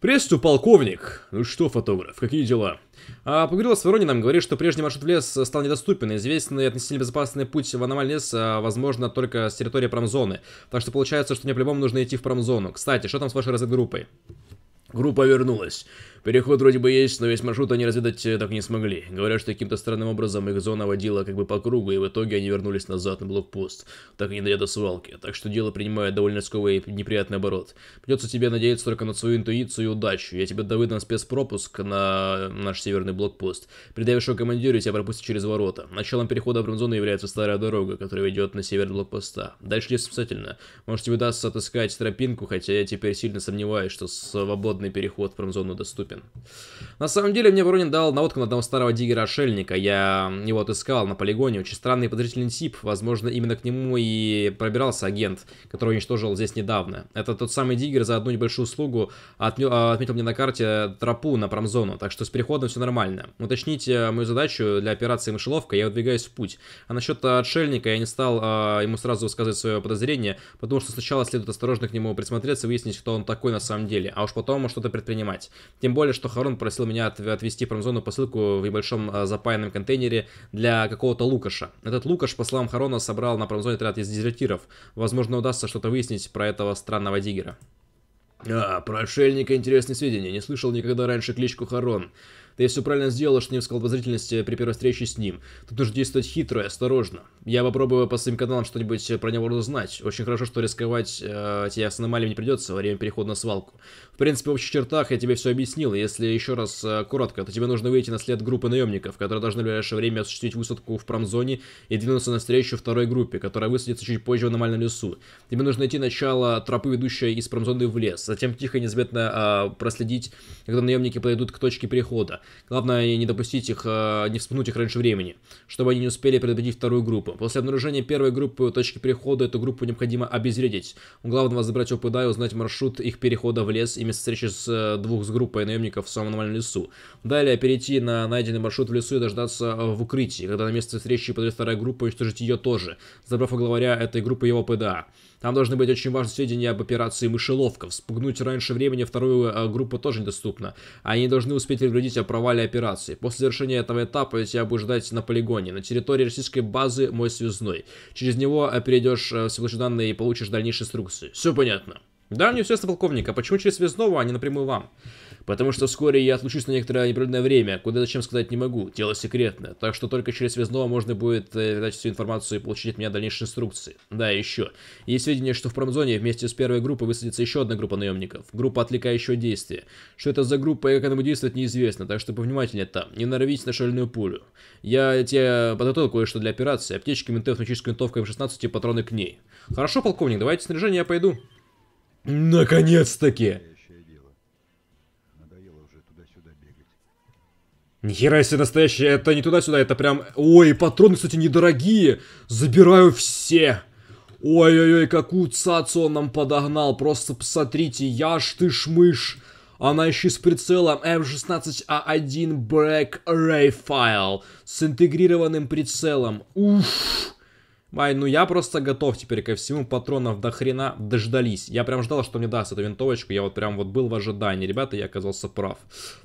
Приветствую, полковник. Ну что, фотограф, какие дела? А, поговорил с Воронином, говорит, что прежний маршрут в лес стал недоступен. Известный относительно безопасный путь в аномальный лес, а, возможно, только с территории промзоны. Так что получается, что мне по-любому нужно идти в промзону. Кстати, что там с вашей разведгруппой? Группа вернулась. Переход вроде бы есть, но весь маршрут они разведать э, так не смогли. Говорят, что каким-то странным образом их зона водила как бы по кругу, и в итоге они вернулись назад на блокпост, так и не дойдя до свалки. Так что дело принимает довольно сковый и неприятный оборот. Придется тебе надеяться только на свою интуицию и удачу. Я тебе довыдам спецпропуск на наш северный блокпост. Придавишь его командиру, и тебя пропустят через ворота. Началом перехода промзоны является старая дорога, которая ведет на север блокпоста. Дальше лес спасательно. Может тебе удастся отыскать тропинку, хотя я теперь сильно сомневаюсь, что свободный переход в промзону доступен. Воронин. На самом деле, мне Воронин дал наводку на одного старого диггера-отшельника. Я его отыскал на полигоне. Очень странный подозрительный тип. Возможно, именно к нему и пробирался агент, который уничтожил здесь недавно. Это тот самый диггер за одну небольшую услугу отме... А, отметил мне на карте тропу на промзону. Так что с переходом все нормально. Уточните э, мою задачу для операции «Мышеловка». Я выдвигаюсь в путь. А насчет э, отшельника я не стал э, ему сразу сказать свое подозрение, потому что сначала следует осторожно к нему присмотреться и выяснить, кто он такой на самом деле, а уж потом что-то предпринимать. Тем более, что Харон просил меня от, отвезти в промзону посылку в небольшом э, а, запаянном контейнере для какого-то Лукаша. Этот Лукаш, по словам Харона, собрал на промзоне отряд из дезертиров. Возможно, удастся что-то выяснить про этого странного диггера. А, про отшельника интересные сведения. Не слышал никогда раньше кличку Харон. Ты все правильно сделал, что не вскал подозрительности при первой встрече с ним. Тут нужно действовать хитро и осторожно. Я попробую по своим каналам что-нибудь э, про него разузнать. Очень хорошо, что рисковать э, тебя с аномалием не придется во время перехода на свалку. В принципе, в общих чертах я тебе все объяснил. Если еще раз э, коротко, то тебе нужно выйти на след группы наемников, которые должны в ближайшее время осуществить высадку в промзоне и двинуться навстречу второй группе, которая высадится чуть позже в аномальном лесу. Тебе нужно найти начало тропы, ведущей из промзоны в лес, затем тихо и незаметно а, проследить, когда наемники подойдут к точке перехода. Главное не допустить их, а, не вспомнуть их раньше времени, чтобы они не успели предупредить вторую группу. После обнаружения первой группы точки перехода эту группу необходимо обезвредить. У главного забрать ОПД и узнать маршрут их перехода в лес и место встречи с э, двух с группой наемников в самом аномальном лесу. Далее перейти на найденный маршрут в лесу и дождаться э, в укрытии, когда на место встречи подойдет вторая группа, и уничтожить ее тоже, забрав у главаря этой группы его ПДА. Там должны быть очень важные сведения об операции «Мышеловка». Вспугнуть раньше времени вторую э, группу тоже недоступно. Они должны успеть предупредить о провале операции. После завершения этого этапа тебя будешь ждать на полигоне, на территории российской базы «Мой связной». Через него перейдешь в данные и получишь дальнейшие инструкции. Все понятно. Да, мне все полковник, а почему через связного, а не напрямую вам? Потому что вскоре я отлучусь на некоторое непрерывное время, куда зачем сказать не могу, дело секретное, так что только через связного можно будет э, дать всю информацию и получить от меня дальнейшие инструкции. Да, еще. Есть сведения, что в промзоне вместе с первой группой высадится еще одна группа наемников, группа отвлекающего действия. Что это за группа и как она будет действовать, неизвестно, так что повнимательнее там, не норовите на шальную пулю. Я тебе э, подготовил кое-что для операции, аптечки, менты, автоматическую винтовку М16 и патроны к ней. Хорошо, полковник, давайте снаряжение, я пойду. Наконец-таки! Нихера себе настоящее, это не туда-сюда, это прям... Ой, патроны, кстати, недорогие, забираю все. Ой-ой-ой, какую цацу он нам подогнал, просто посмотрите, яш ты шмыш. Она еще с прицелом М 16 А 1 Black Ray File с интегрированным прицелом. Уф! Май, ну я просто готов теперь ко всему, патронов до хрена дождались. Я прям ждал, что мне даст эту винтовочку, я вот прям вот был в ожидании, ребята, я оказался прав.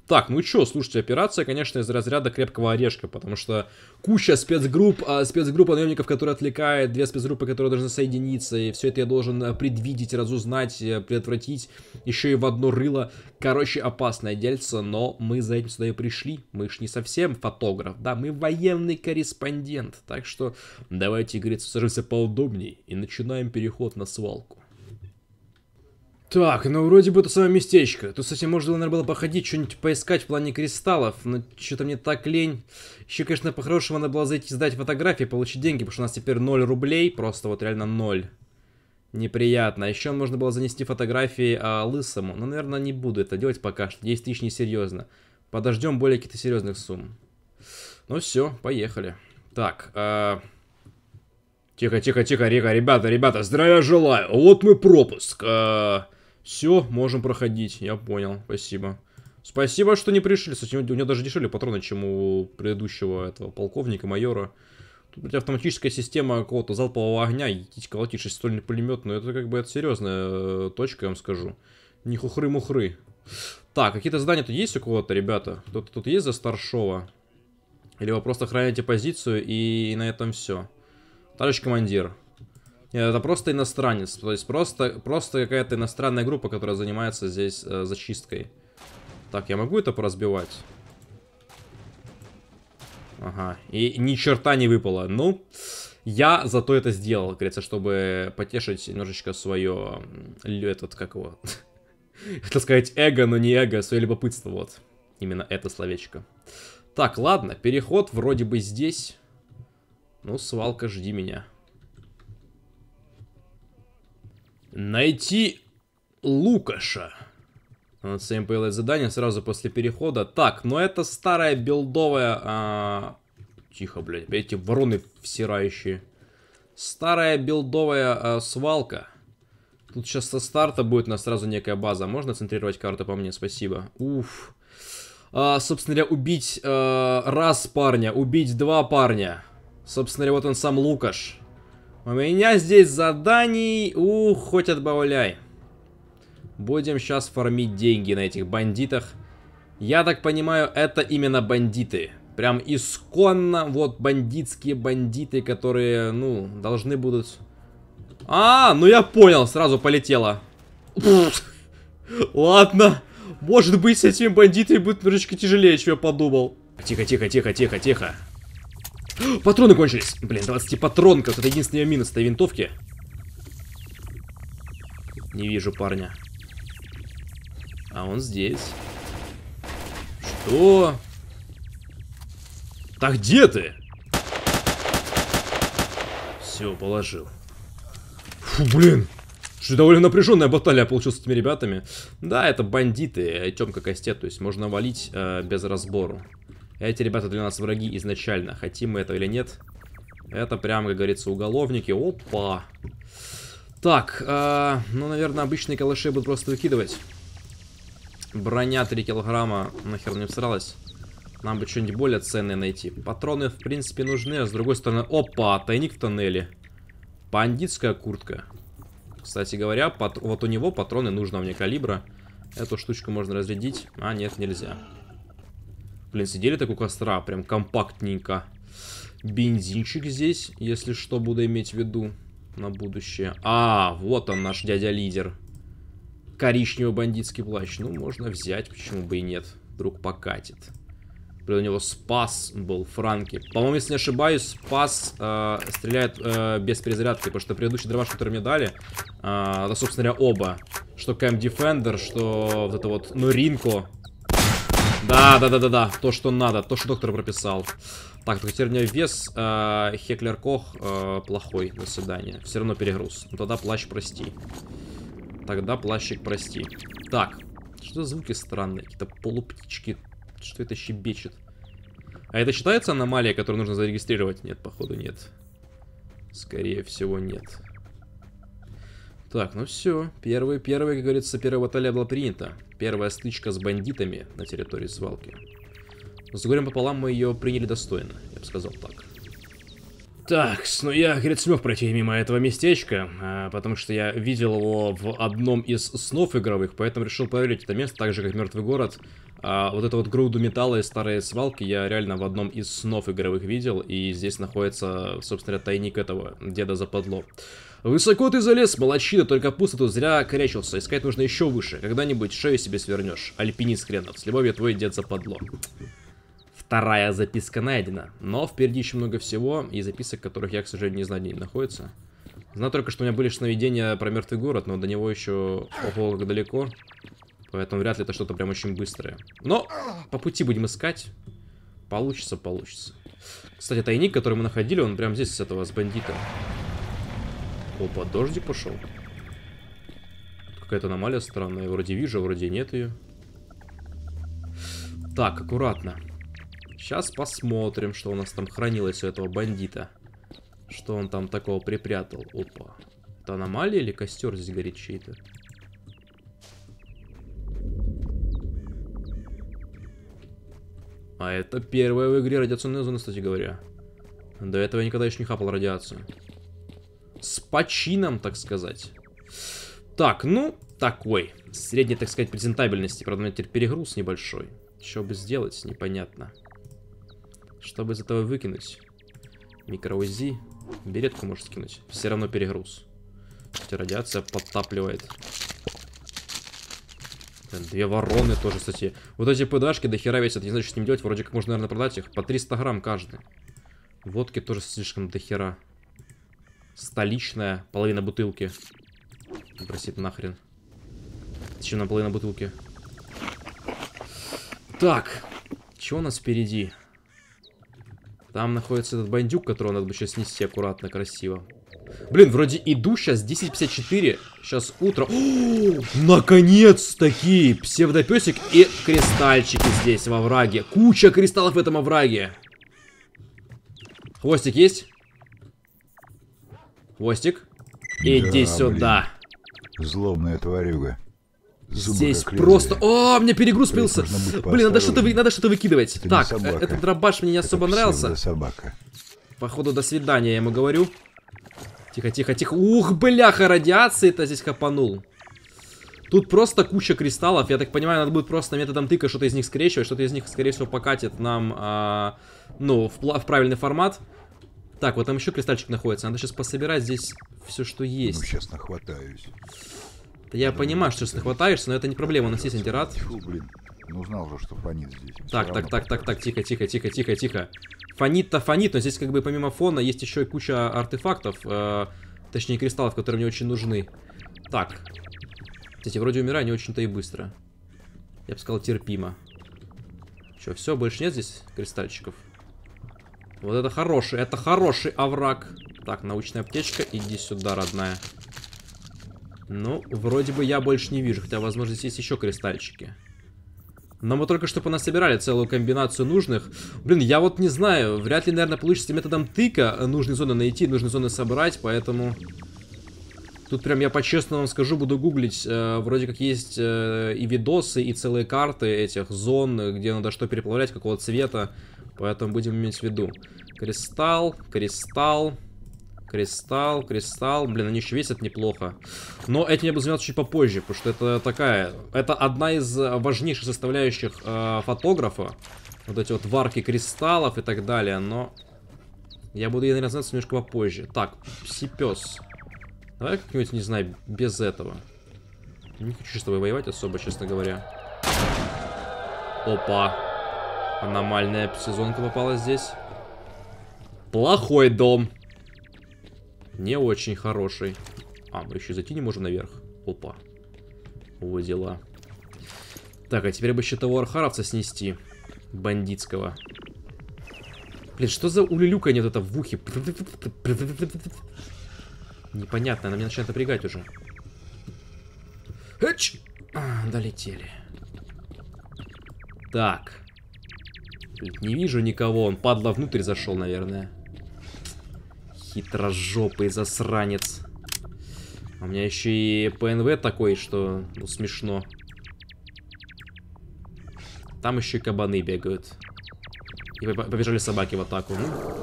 Так, ну чё, слушайте, операция, конечно, из разряда крепкого орешка, потому что куча спецгрупп, а, спецгруппа наемников, которые отвлекает, две спецгруппы, которые должны соединиться, и все это я должен э, предвидеть, разузнать, э, предотвратить, еще и в одно рыло. Короче, опасное дельце, но мы за этим сюда и пришли, мы ж не совсем фотограф, да, мы военный корреспондент, так что давайте, говорит, наконец, сажаемся поудобней и начинаем переход на свалку. Так, ну вроде бы то самое местечко. Тут совсем можно наверное, было походить, что-нибудь поискать в плане кристаллов, но что-то мне так лень. Еще, конечно, по-хорошему надо было зайти сдать фотографии, получить деньги, потому что у нас теперь 0 рублей, просто вот реально 0. Неприятно. Еще можно было занести фотографии а, лысому, но, наверное, не буду это делать пока что. 10 тысяч несерьезно. Подождем более каких-то серьезных сумм. Ну все, поехали. Так, э... А... Тихо, тихо, тихо, Рика, ребята, ребята, здравия желаю. Вот мы пропуск. А, э, все, можем проходить. Я понял, спасибо. Спасибо, что не пришли. Кстати, у меня даже дешевле патроны, чем у предыдущего этого полковника, майора. Тут, блядь, автоматическая система какого-то залпового огня, и колотить шестистольный пулемет, но ну, это как бы это серьезная э, точка, я вам скажу. Не хухры-мухры. Так, какие-то здания тут есть у кого-то, ребята? кто тут есть за старшего? Или вы просто храните позицию и на этом все? Товарищ командир. Нет, это просто иностранец. То есть просто, просто какая-то иностранная группа, которая занимается здесь э, зачисткой. Так, я могу это поразбивать? Ага. И ни черта не выпало. Ну, я зато это сделал, как говорится, чтобы потешить немножечко свое... Этот, как его... Хотел [LAUGHS] сказать эго, но не эго, а свое любопытство, вот. Именно это словечко. Так, ладно, переход вроде бы здесь. Ну, свалка, жди меня. Найти Лукаша. Надо всем появилось задание сразу после перехода. Так, но ну это старая билдовая... А... Тихо, блядь, эти вороны всирающие. Старая билдовая а, свалка. Тут сейчас со старта будет у нас сразу некая база. Можно центрировать карту по мне? Спасибо. Уф. А, собственно говоря, убить а, раз парня, убить два парня. Собственно, вот он сам Лукаш. У меня здесь заданий, ух, хоть отбавляй. Будем сейчас фармить деньги на этих бандитах. Я так понимаю, это именно бандиты. Прям исконно вот бандитские бандиты, которые, ну, должны будут... А, ну я понял, сразу полетело. [LAUGHS] Ладно, может быть с этими бандитами будет немножечко тяжелее, чем я подумал. Тихо, тихо, тихо, тихо, тихо. [GASPS] Патроны кончились. Блин, 20 патронков. Это единственный минус этой винтовки. Не вижу парня. А он здесь. Что? Так где ты? Все, положил. Фу, блин. Что довольно напряженная баталия получилась с этими ребятами. Да, это бандиты, Темка Костет, то есть можно валить э, без разбору. Эти ребята для нас враги изначально, хотим мы этого или нет. Это прям, как говорится, уголовники. Опа! Так, э, ну, наверное, обычные калаши будут просто выкидывать. Броня 3 килограмма, нахер не всралась. Нам бы что-нибудь более ценное найти. Патроны, в принципе, нужны, а с другой стороны... Опа, тайник в тоннеле. Бандитская куртка. Кстати говоря, пат... вот у него патроны нужного мне калибра. Эту штучку можно разрядить. А, нет, нельзя. Блин, сидели так у костра, прям компактненько. Бензинчик здесь, если что, буду иметь в виду на будущее. А, вот он, наш дядя-лидер. Коричневый бандитский плащ. Ну, можно взять, почему бы и нет. Вдруг покатит. Блин, у него спас был, Франки. По-моему, если не ошибаюсь, спас э, стреляет э, без перезарядки, потому что предыдущий дробаш, который мне дали, э, это, собственно говоря, оба. Что Кэм Дефендер, что вот это вот, ну, Ринко да, да, да, да, да. То, что надо, то, что доктор прописал. Так, только теперь у меня вес э, Хеклер Кох э, плохой. До свидания. Все равно перегруз. Ну тогда плащ прости. Тогда плащик прости. Так. Что за звуки странные? Какие-то полуптички. Что это щебечет? А это считается аномалия, которую нужно зарегистрировать? Нет, походу нет. Скорее всего нет. Так, ну все. Первый, первый, как говорится, первая баталия была принята. Первая стычка с бандитами на территории свалки. С горем пополам мы ее приняли достойно, я бы сказал так. Так, ну я, говорит, смог пройти мимо этого местечка, а, потому что я видел его в одном из снов игровых, поэтому решил проверить это место, так же как Мертвый Город. А, вот это вот груду металла и старые свалки я реально в одном из снов игровых видел, и здесь находится, собственно, тайник этого деда западло. Высоко ты залез, молочина, только пусто а тут зря корячился. Искать нужно еще выше. Когда-нибудь шею себе свернешь. Альпинист хренов. С любовью твой дед западло. Вторая записка найдена. Но впереди еще много всего, и записок, которых я, к сожалению, не знаю, где они находятся. Знаю только, что у меня были сновидения про мертвый город, но до него еще ого как далеко. Поэтому вряд ли это что-то прям очень быстрое. Но по пути будем искать. Получится, получится. Кстати, тайник, который мы находили, он прям здесь с этого, с бандитом. Опа, дождик пошел. Какая-то аномалия странная. Вроде вижу, а вроде нет ее. Так, аккуратно. Сейчас посмотрим, что у нас там хранилось у этого бандита. Что он там такого припрятал. Опа. Это аномалия или костер здесь горит чей-то? А это первая в игре радиационная зона, кстати говоря. До этого я никогда еще не хапал радиацию. С почином, так сказать. Так, ну, такой. Средней, так сказать, презентабельности. Правда, у меня теперь перегруз небольшой. Что бы сделать, непонятно. Чтобы из этого выкинуть? Микроузи. Беретку может скинуть. Все равно перегруз. Хотя радиация подтапливает. Две вороны тоже, кстати. Вот эти ПДшки до хера весят. Не знаю, что с ним делать. Вроде как можно, наверное, продать их. По 300 грамм каждый. Водки тоже слишком до хера. Столичная. Половина бутылки. Бросит нахрен. Еще нам половина бутылки? Так. Чего у нас впереди? Там находится этот бандюк, которого надо бы сейчас снести аккуратно, красиво. Блин, вроде иду сейчас, 10.54. Сейчас утро. Наконец-таки! Псевдопесик и кристальчики здесь, во враге. Куча кристаллов в этом овраге. Хвостик есть? Хвостик. Иди да, сюда. Блин. Злобная тварюга. Зубы Здесь просто... О, мне перегруз пился. Блин, надо что-то вы... что выкидывать. Это так, э, этот дробаш мне не особо Это нравился. собака. Походу, до свидания, я ему говорю. Тихо, тихо, тихо. Ух, бляха, радиации-то здесь хапанул. Тут просто куча кристаллов. Я так понимаю, надо будет просто методом тыка что-то из них скрещивать. Что-то из них, скорее всего, покатит нам, а, ну, в, в правильный формат. Так, вот там еще кристальчик находится. Надо сейчас пособирать здесь все, что есть. Ну, сейчас нахватаюсь. Да я да, понимаю, что сейчас нахватаешься, но это не проблема. У нас есть антирад. Фу, блин. Ну, знал же, что фонит здесь. Так, так, так, так, так, тихо, тихо, тихо, тихо, тихо. Фонит-то фонит, но здесь как бы помимо фона есть еще и куча артефактов. Э, точнее, кристаллов, которые мне очень нужны. Так. Кстати, вроде умираю не очень-то и быстро. Я бы сказал, терпимо. Че, все, больше нет здесь кристальчиков? Вот это хороший, это хороший овраг. Так, научная аптечка, иди сюда, родная. Ну, вроде бы я больше не вижу, хотя, возможно, здесь есть еще кристальчики. Но мы только что понасобирали целую комбинацию нужных. Блин, я вот не знаю, вряд ли, наверное, получится методом тыка нужные зоны найти, нужные зоны собрать, поэтому... Тут прям я по-честному вам скажу, буду гуглить. Э, вроде как есть э, и видосы, и целые карты этих зон, где надо что переплавлять, какого цвета. Поэтому будем иметь в виду. Кристалл, кристалл, кристалл, кристалл. Блин, они еще весят неплохо. Но этим я буду заниматься чуть попозже, потому что это такая... Это одна из важнейших составляющих э, фотографа. Вот эти вот варки кристаллов и так далее, но... Я буду ей, наверное, заниматься немножко попозже. Так, псипес. Давай как-нибудь, не знаю, без этого. Не хочу с тобой воевать особо, честно говоря. Опа. Аномальная сезонка попала здесь. Плохой дом. Не очень хороший. А, мы еще зайти не можем наверх. Опа. Вот дела. Так, а теперь бы еще того архаровца снести. Бандитского. Блин, что за улюлюканье вот это в ухе? Непонятно, она меня начинает напрягать уже. Эч! А, долетели. Так. Не вижу никого, он падла внутрь зашел, наверное. Хитрожопый засранец. А у меня еще и ПНВ такой, что ну, смешно. Там еще и кабаны бегают. И побежали собаки в атаку. Ну.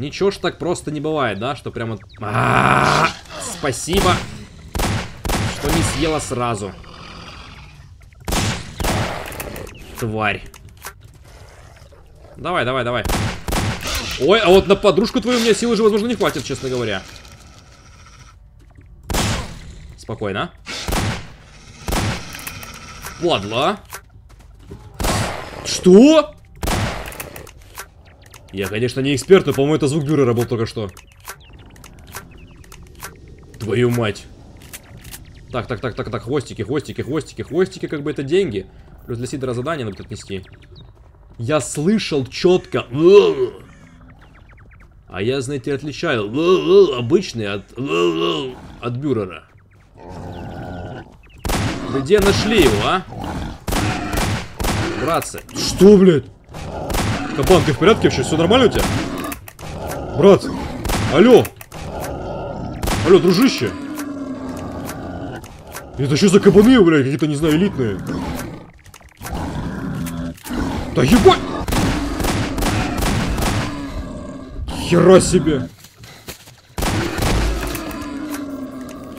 Ничего ж так просто не бывает, да? Что прямо... А -а -а Спасибо, что не съела сразу. Тварь. Давай, давай, давай. Ой, а вот на подружку твою у меня силы же, возможно, не хватит, честно говоря. Спокойно. Падла. Что? Я, конечно, не эксперт, но, по-моему, это звук бюрера был только что. Твою мать. Так, так, так, так, так, хвостики, хвостики, хвостики, хвостики, как бы это деньги. Плюс для Сидора задание надо будет отнести. Я слышал четко. А я, знаете, отличаю обычный от, от бюрера. Где нашли его, а? Братцы. Что, блядь? Капан, ты в порядке вообще? Все нормально у тебя? Брат, алло. Алло, дружище. Это что за кабаны, блядь, какие-то, не знаю, элитные? Да ебать! Хера себе!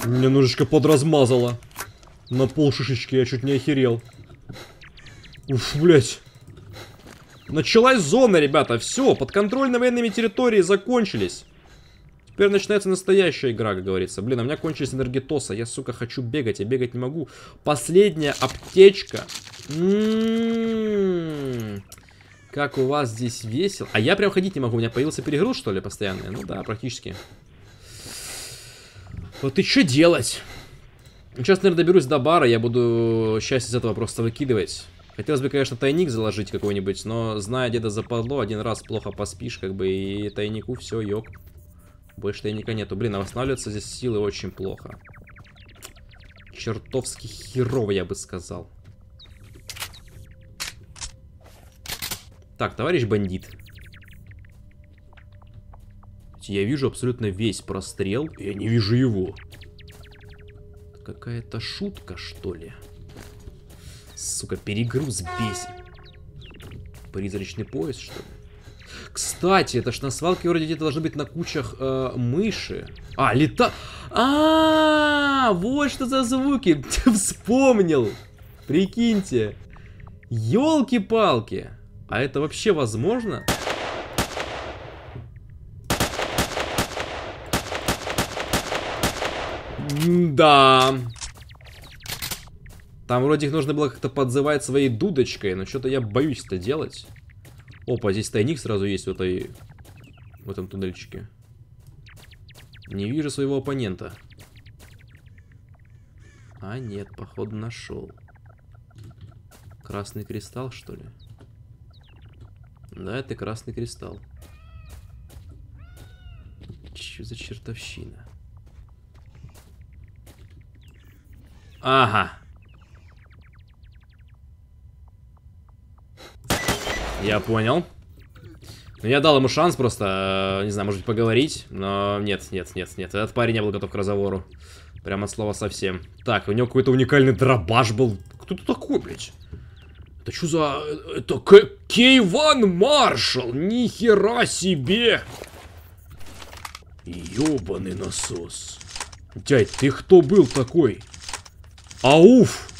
Мне немножечко подразмазало. На пол шишечки я чуть не охерел. Уф, блять! Началась зона, ребята. Все, подконтрольные военными территории закончились. Теперь начинается настоящая игра, как говорится. Блин, у меня кончились энергетоса. Я, сука, хочу бегать, я бегать не могу. Последняя аптечка. М-м-м. Как у вас здесь весело. А я прям ходить не могу. У меня появился перегруз, что ли, постоянный? Ну да, практически. Вот и что делать? Ну, сейчас, наверное, доберусь до бара. Я буду счастье из этого просто выкидывать. Хотелось бы, конечно, тайник заложить какой-нибудь, но зная деда западло, один раз плохо поспишь, как бы, и тайнику все, ёк. Больше тайника нету. Блин, а восстанавливаться здесь силы очень плохо. Чертовски херово, я бы сказал. Так, товарищ бандит. Я вижу абсолютно весь прострел, и я не вижу его. Какая-то шутка, что ли? Сука, перегруз бесит. Призрачный пояс, что ли? Кстати, это ж на свалке вроде где-то должны быть на кучах э, мыши. А, лета... А, -а, а Вот что за звуки! [LAUGHS] Вспомнил! Прикиньте! елки палки А это вообще возможно? да. Там вроде их нужно было как-то подзывать своей дудочкой, но что-то я боюсь это делать. Опа, здесь тайник сразу есть в, этой, в этом туннельчике. Не вижу своего оппонента. А нет, походу нашел. Красный кристалл, что ли? Да, это красный кристалл. Че за чертовщина? Ага. Я понял. Ну, я дал ему шанс просто, э, не знаю, может быть, поговорить. Но нет, нет, нет, нет. Этот парень не был готов к разговору. Прямо от слова совсем. Так, у него какой-то уникальный дробаш был. Кто ты такой, блядь? Это что за... Это К... Кейван Маршал! Нихера себе! Ёбаный насос. Дядь, ты кто был такой? Ауф!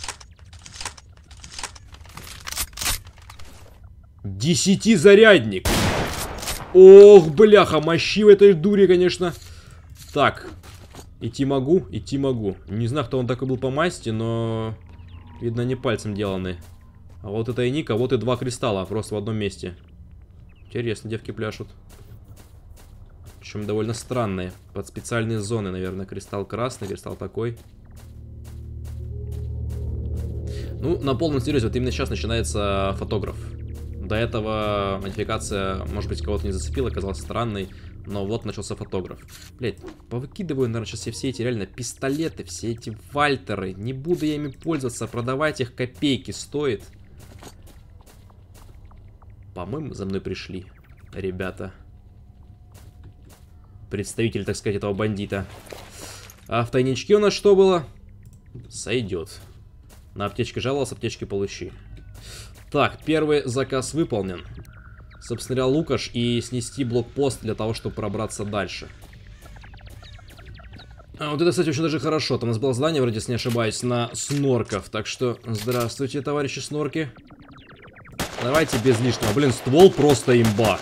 Десятизарядник. Ох, бляха, мощи в этой дуре, конечно. Так. Идти могу, идти могу. Не знаю, кто он такой был по масти, но... Видно, не пальцем деланы. А вот это и ник, а вот и два кристалла, просто в одном месте. Интересно, девки пляшут. Причем довольно странные. Под специальные зоны, наверное. Кристалл красный, кристалл такой. Ну, на полном серьезе, вот именно сейчас начинается фотограф. До этого модификация, может быть, кого-то не зацепила, казалась странной. Но вот начался фотограф. Блять, повыкидываю, наверное, сейчас все, все эти реально пистолеты, все эти вальтеры. Не буду я ими пользоваться, продавать их копейки стоит. По-моему, за мной пришли ребята. Представитель, так сказать, этого бандита. А в тайничке у нас что было? Сойдет. На аптечке жаловался, аптечки получи. Так, первый заказ выполнен. Собственно говоря, Лукаш и снести блокпост для того, чтобы пробраться дальше. А вот это, кстати, очень даже хорошо. Там у нас было здание, вроде, если не ошибаюсь, на снорков. Так что, здравствуйте, товарищи снорки. Давайте без лишнего. Блин, ствол просто имба.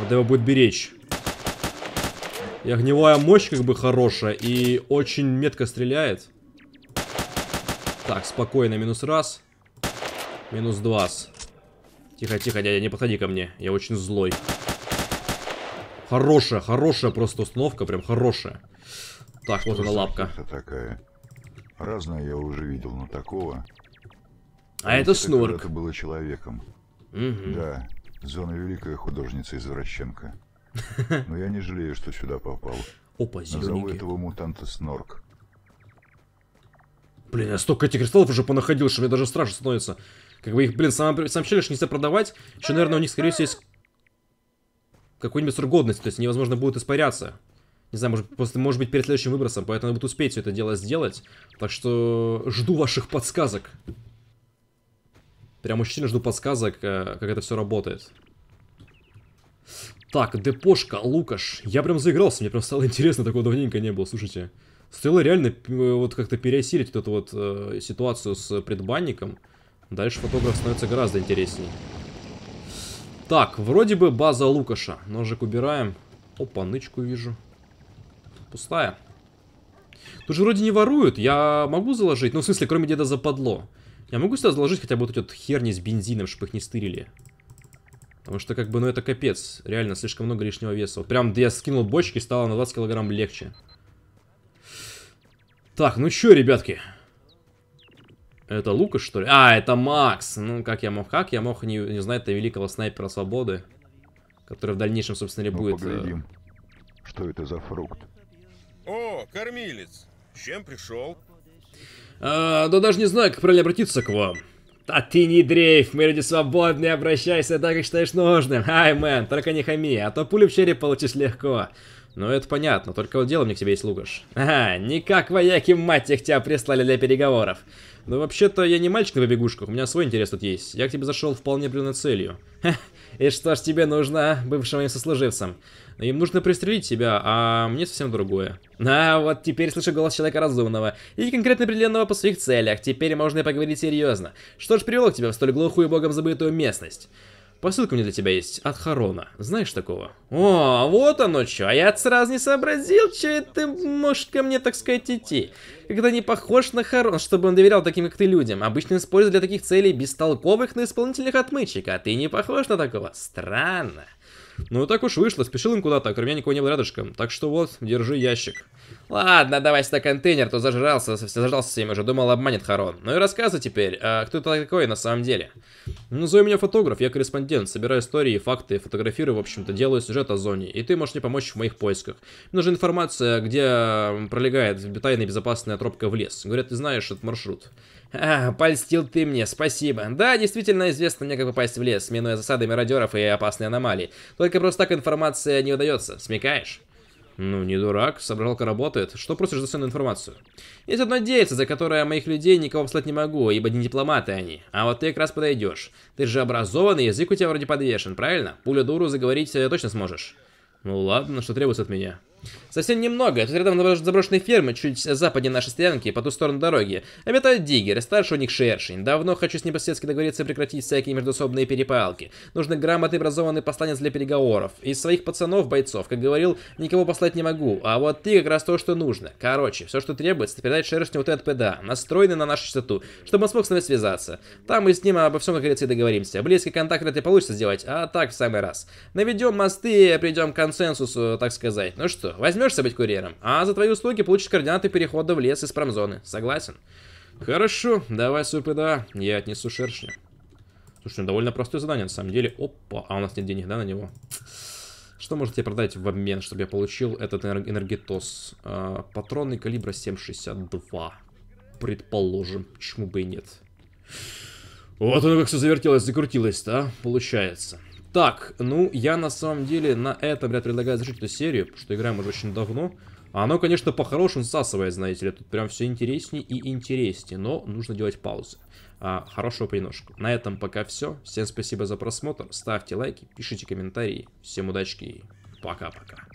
Надо его будет беречь. И огневая мощь как бы хорошая. И очень метко стреляет. Так, спокойно, минус раз. Раз. Минус два. Тихо, тихо, дядя, не подходи ко мне. Я очень злой. Хорошая, хорошая просто установка, прям хорошая. Так, Что вот она лапка. такая? Разное я уже видел, но такого. А, а это снорк. Это было человеком. Угу. Да, зона великая художница-извращенка. [LAUGHS] Но я не жалею, что сюда попал. Опа, зелененький. Назову этого мутанта Снорк. Блин, я столько этих кристаллов уже понаходил, что мне даже страшно становится. Как бы их, блин, сам, сам челлендж нельзя продавать. Еще, наверное, у них, скорее всего, есть какой-нибудь срок годности. То есть невозможно будет испаряться. Не знаю, может, просто, может быть, перед следующим выбросом. Поэтому надо будет успеть все это дело сделать. Так что жду ваших подсказок. Прям очень сильно жду подсказок, э, как это все работает. Так, депошка, Лукаш. Я прям заигрался, мне прям стало интересно, такого давненько не было, слушайте. Стоило реально э, вот как-то переосилить вот эту вот э, ситуацию с предбанником. Дальше фотограф становится гораздо интереснее. Так, вроде бы база Лукаша. Ножик убираем. Опа, нычку вижу. Пустая. Тут же вроде не воруют. Я могу заложить? Ну, в смысле, кроме деда западло. Я могу сюда заложить хотя бы вот эти вот херни с бензином, чтобы их не стырили. Потому что, как бы, ну это капец. Реально, слишком много лишнего веса. Вот прям я скинул бочки, стало на 20 килограмм легче. Так, ну чё, ребятки. Это Лукас, что ли? А, это Макс. Ну, как я мог? Как я мог не, не знать-то великого снайпера свободы? Который в дальнейшем, собственно, и ну, будет... Э, Поглядим. Что это за фрукт? О, кормилец. С чем пришел? А, да даже не знаю, как правильно обратиться к вам. А ты не дрейф, мы люди свободные, обращайся так, как считаешь нужным. Ай, мэн, только не хами, а то пулю в череп получишь легко. Ну, это понятно, только вот дело мне к тебе есть, Лукаш. Ага, не как вояки, мать их, тебя прислали для переговоров. Ну, вообще-то, я не мальчик на побегушках, у меня свой интерес тут есть. Я к тебе зашел вполне определенной целью. и [LAUGHS] что ж тебе нужно, а, бывшим моим сослуживцам? Ну, им нужно пристрелить тебя, а мне совсем другое. А, вот теперь слышу голос человека разумного и конкретно определенного по своих целях. Теперь можно и поговорить серьезно. Что ж привело тебя в столь глухую и богом забытую местность? Посылка у меня для тебя есть от Харона. Знаешь такого? О, вот оно что. А я сразу не сообразил, что ты может ко мне, так сказать, идти. Когда не похож на Харона, чтобы он доверял таким, как ты, людям. Обычно используют для таких целей бестолковых, на исполнительных отмычек. А ты не похож на такого. Странно. Ну так уж вышло, спешил им куда-то, а кроме меня никого не было рядышком. Так что вот, держи ящик. Ладно, давай сюда контейнер, то зажрался, зажрался с ним уже, думал обманет Харон. Ну и рассказывай теперь, а кто ты такой на самом деле? Назови меня фотограф, я корреспондент, собираю истории, факты, фотографирую, в общем-то, делаю сюжет о зоне. И ты можешь мне помочь в моих поисках. Мне нужна информация, где пролегает тайная безопасная тропка в лес. Говорят, ты знаешь этот маршрут. А, польстил ты мне, спасибо. Да, действительно известно мне, как попасть в лес, минуя засады мародеров и опасные аномалии. Только просто так информация не удается, смекаешь? Ну, не дурак, соображалка работает. Что просишь за ценную информацию? Есть одно дельце, за которое моих людей никого послать не могу, ибо не дипломаты они. А вот ты как раз подойдешь. Ты же образованный, язык у тебя вроде подвешен, правильно? Пуля дуру заговорить э, точно сможешь. Ну ладно, что требуется от меня? Совсем немного. Тут рядом заброшенной фермы, чуть западнее нашей стоянки, по ту сторону дороги. Обитают а диггеры, старше у них шершень. Давно хочу с ним по-соседски договориться и прекратить всякие междусобные перепалки. Нужны грамоты образованный посланец для переговоров. Из своих пацанов, бойцов, как говорил, никого послать не могу. А вот ты как раз то, что нужно. Короче, все, что требуется, передать шершню вот этот ПДА, настроенный на нашу частоту, чтобы он смог с нами связаться. Там мы с ним обо всем, как говорится, и договоримся. Близкий контакт это и получится сделать, а так в самый раз. Наведем мосты, придем к консенсусу, так сказать. Ну что, что, возьмешься быть курьером, а за твои услуги получишь координаты перехода в лес из промзоны. Согласен? Хорошо, давай свою ПДА, я отнесу шершня. Слушай, ну, довольно простое задание, на самом деле. Опа, а у нас нет денег, да, на него? Что тебе продать в обмен, чтобы я получил этот энергетос? А, патроны калибра 7,62. Предположим, почему бы и нет. Вот оно как все завертелось, закрутилось да? Получается. Так, ну, я на самом деле на этом, ряд предлагаю завершить эту серию, потому что играем уже очень давно. А оно, конечно, по-хорошему сасывает, знаете ли, тут прям все интереснее и интереснее, но нужно делать паузы. А, хорошего приножку. На этом пока все. Всем спасибо за просмотр, ставьте лайки, пишите комментарии. Всем удачки, и пока-пока.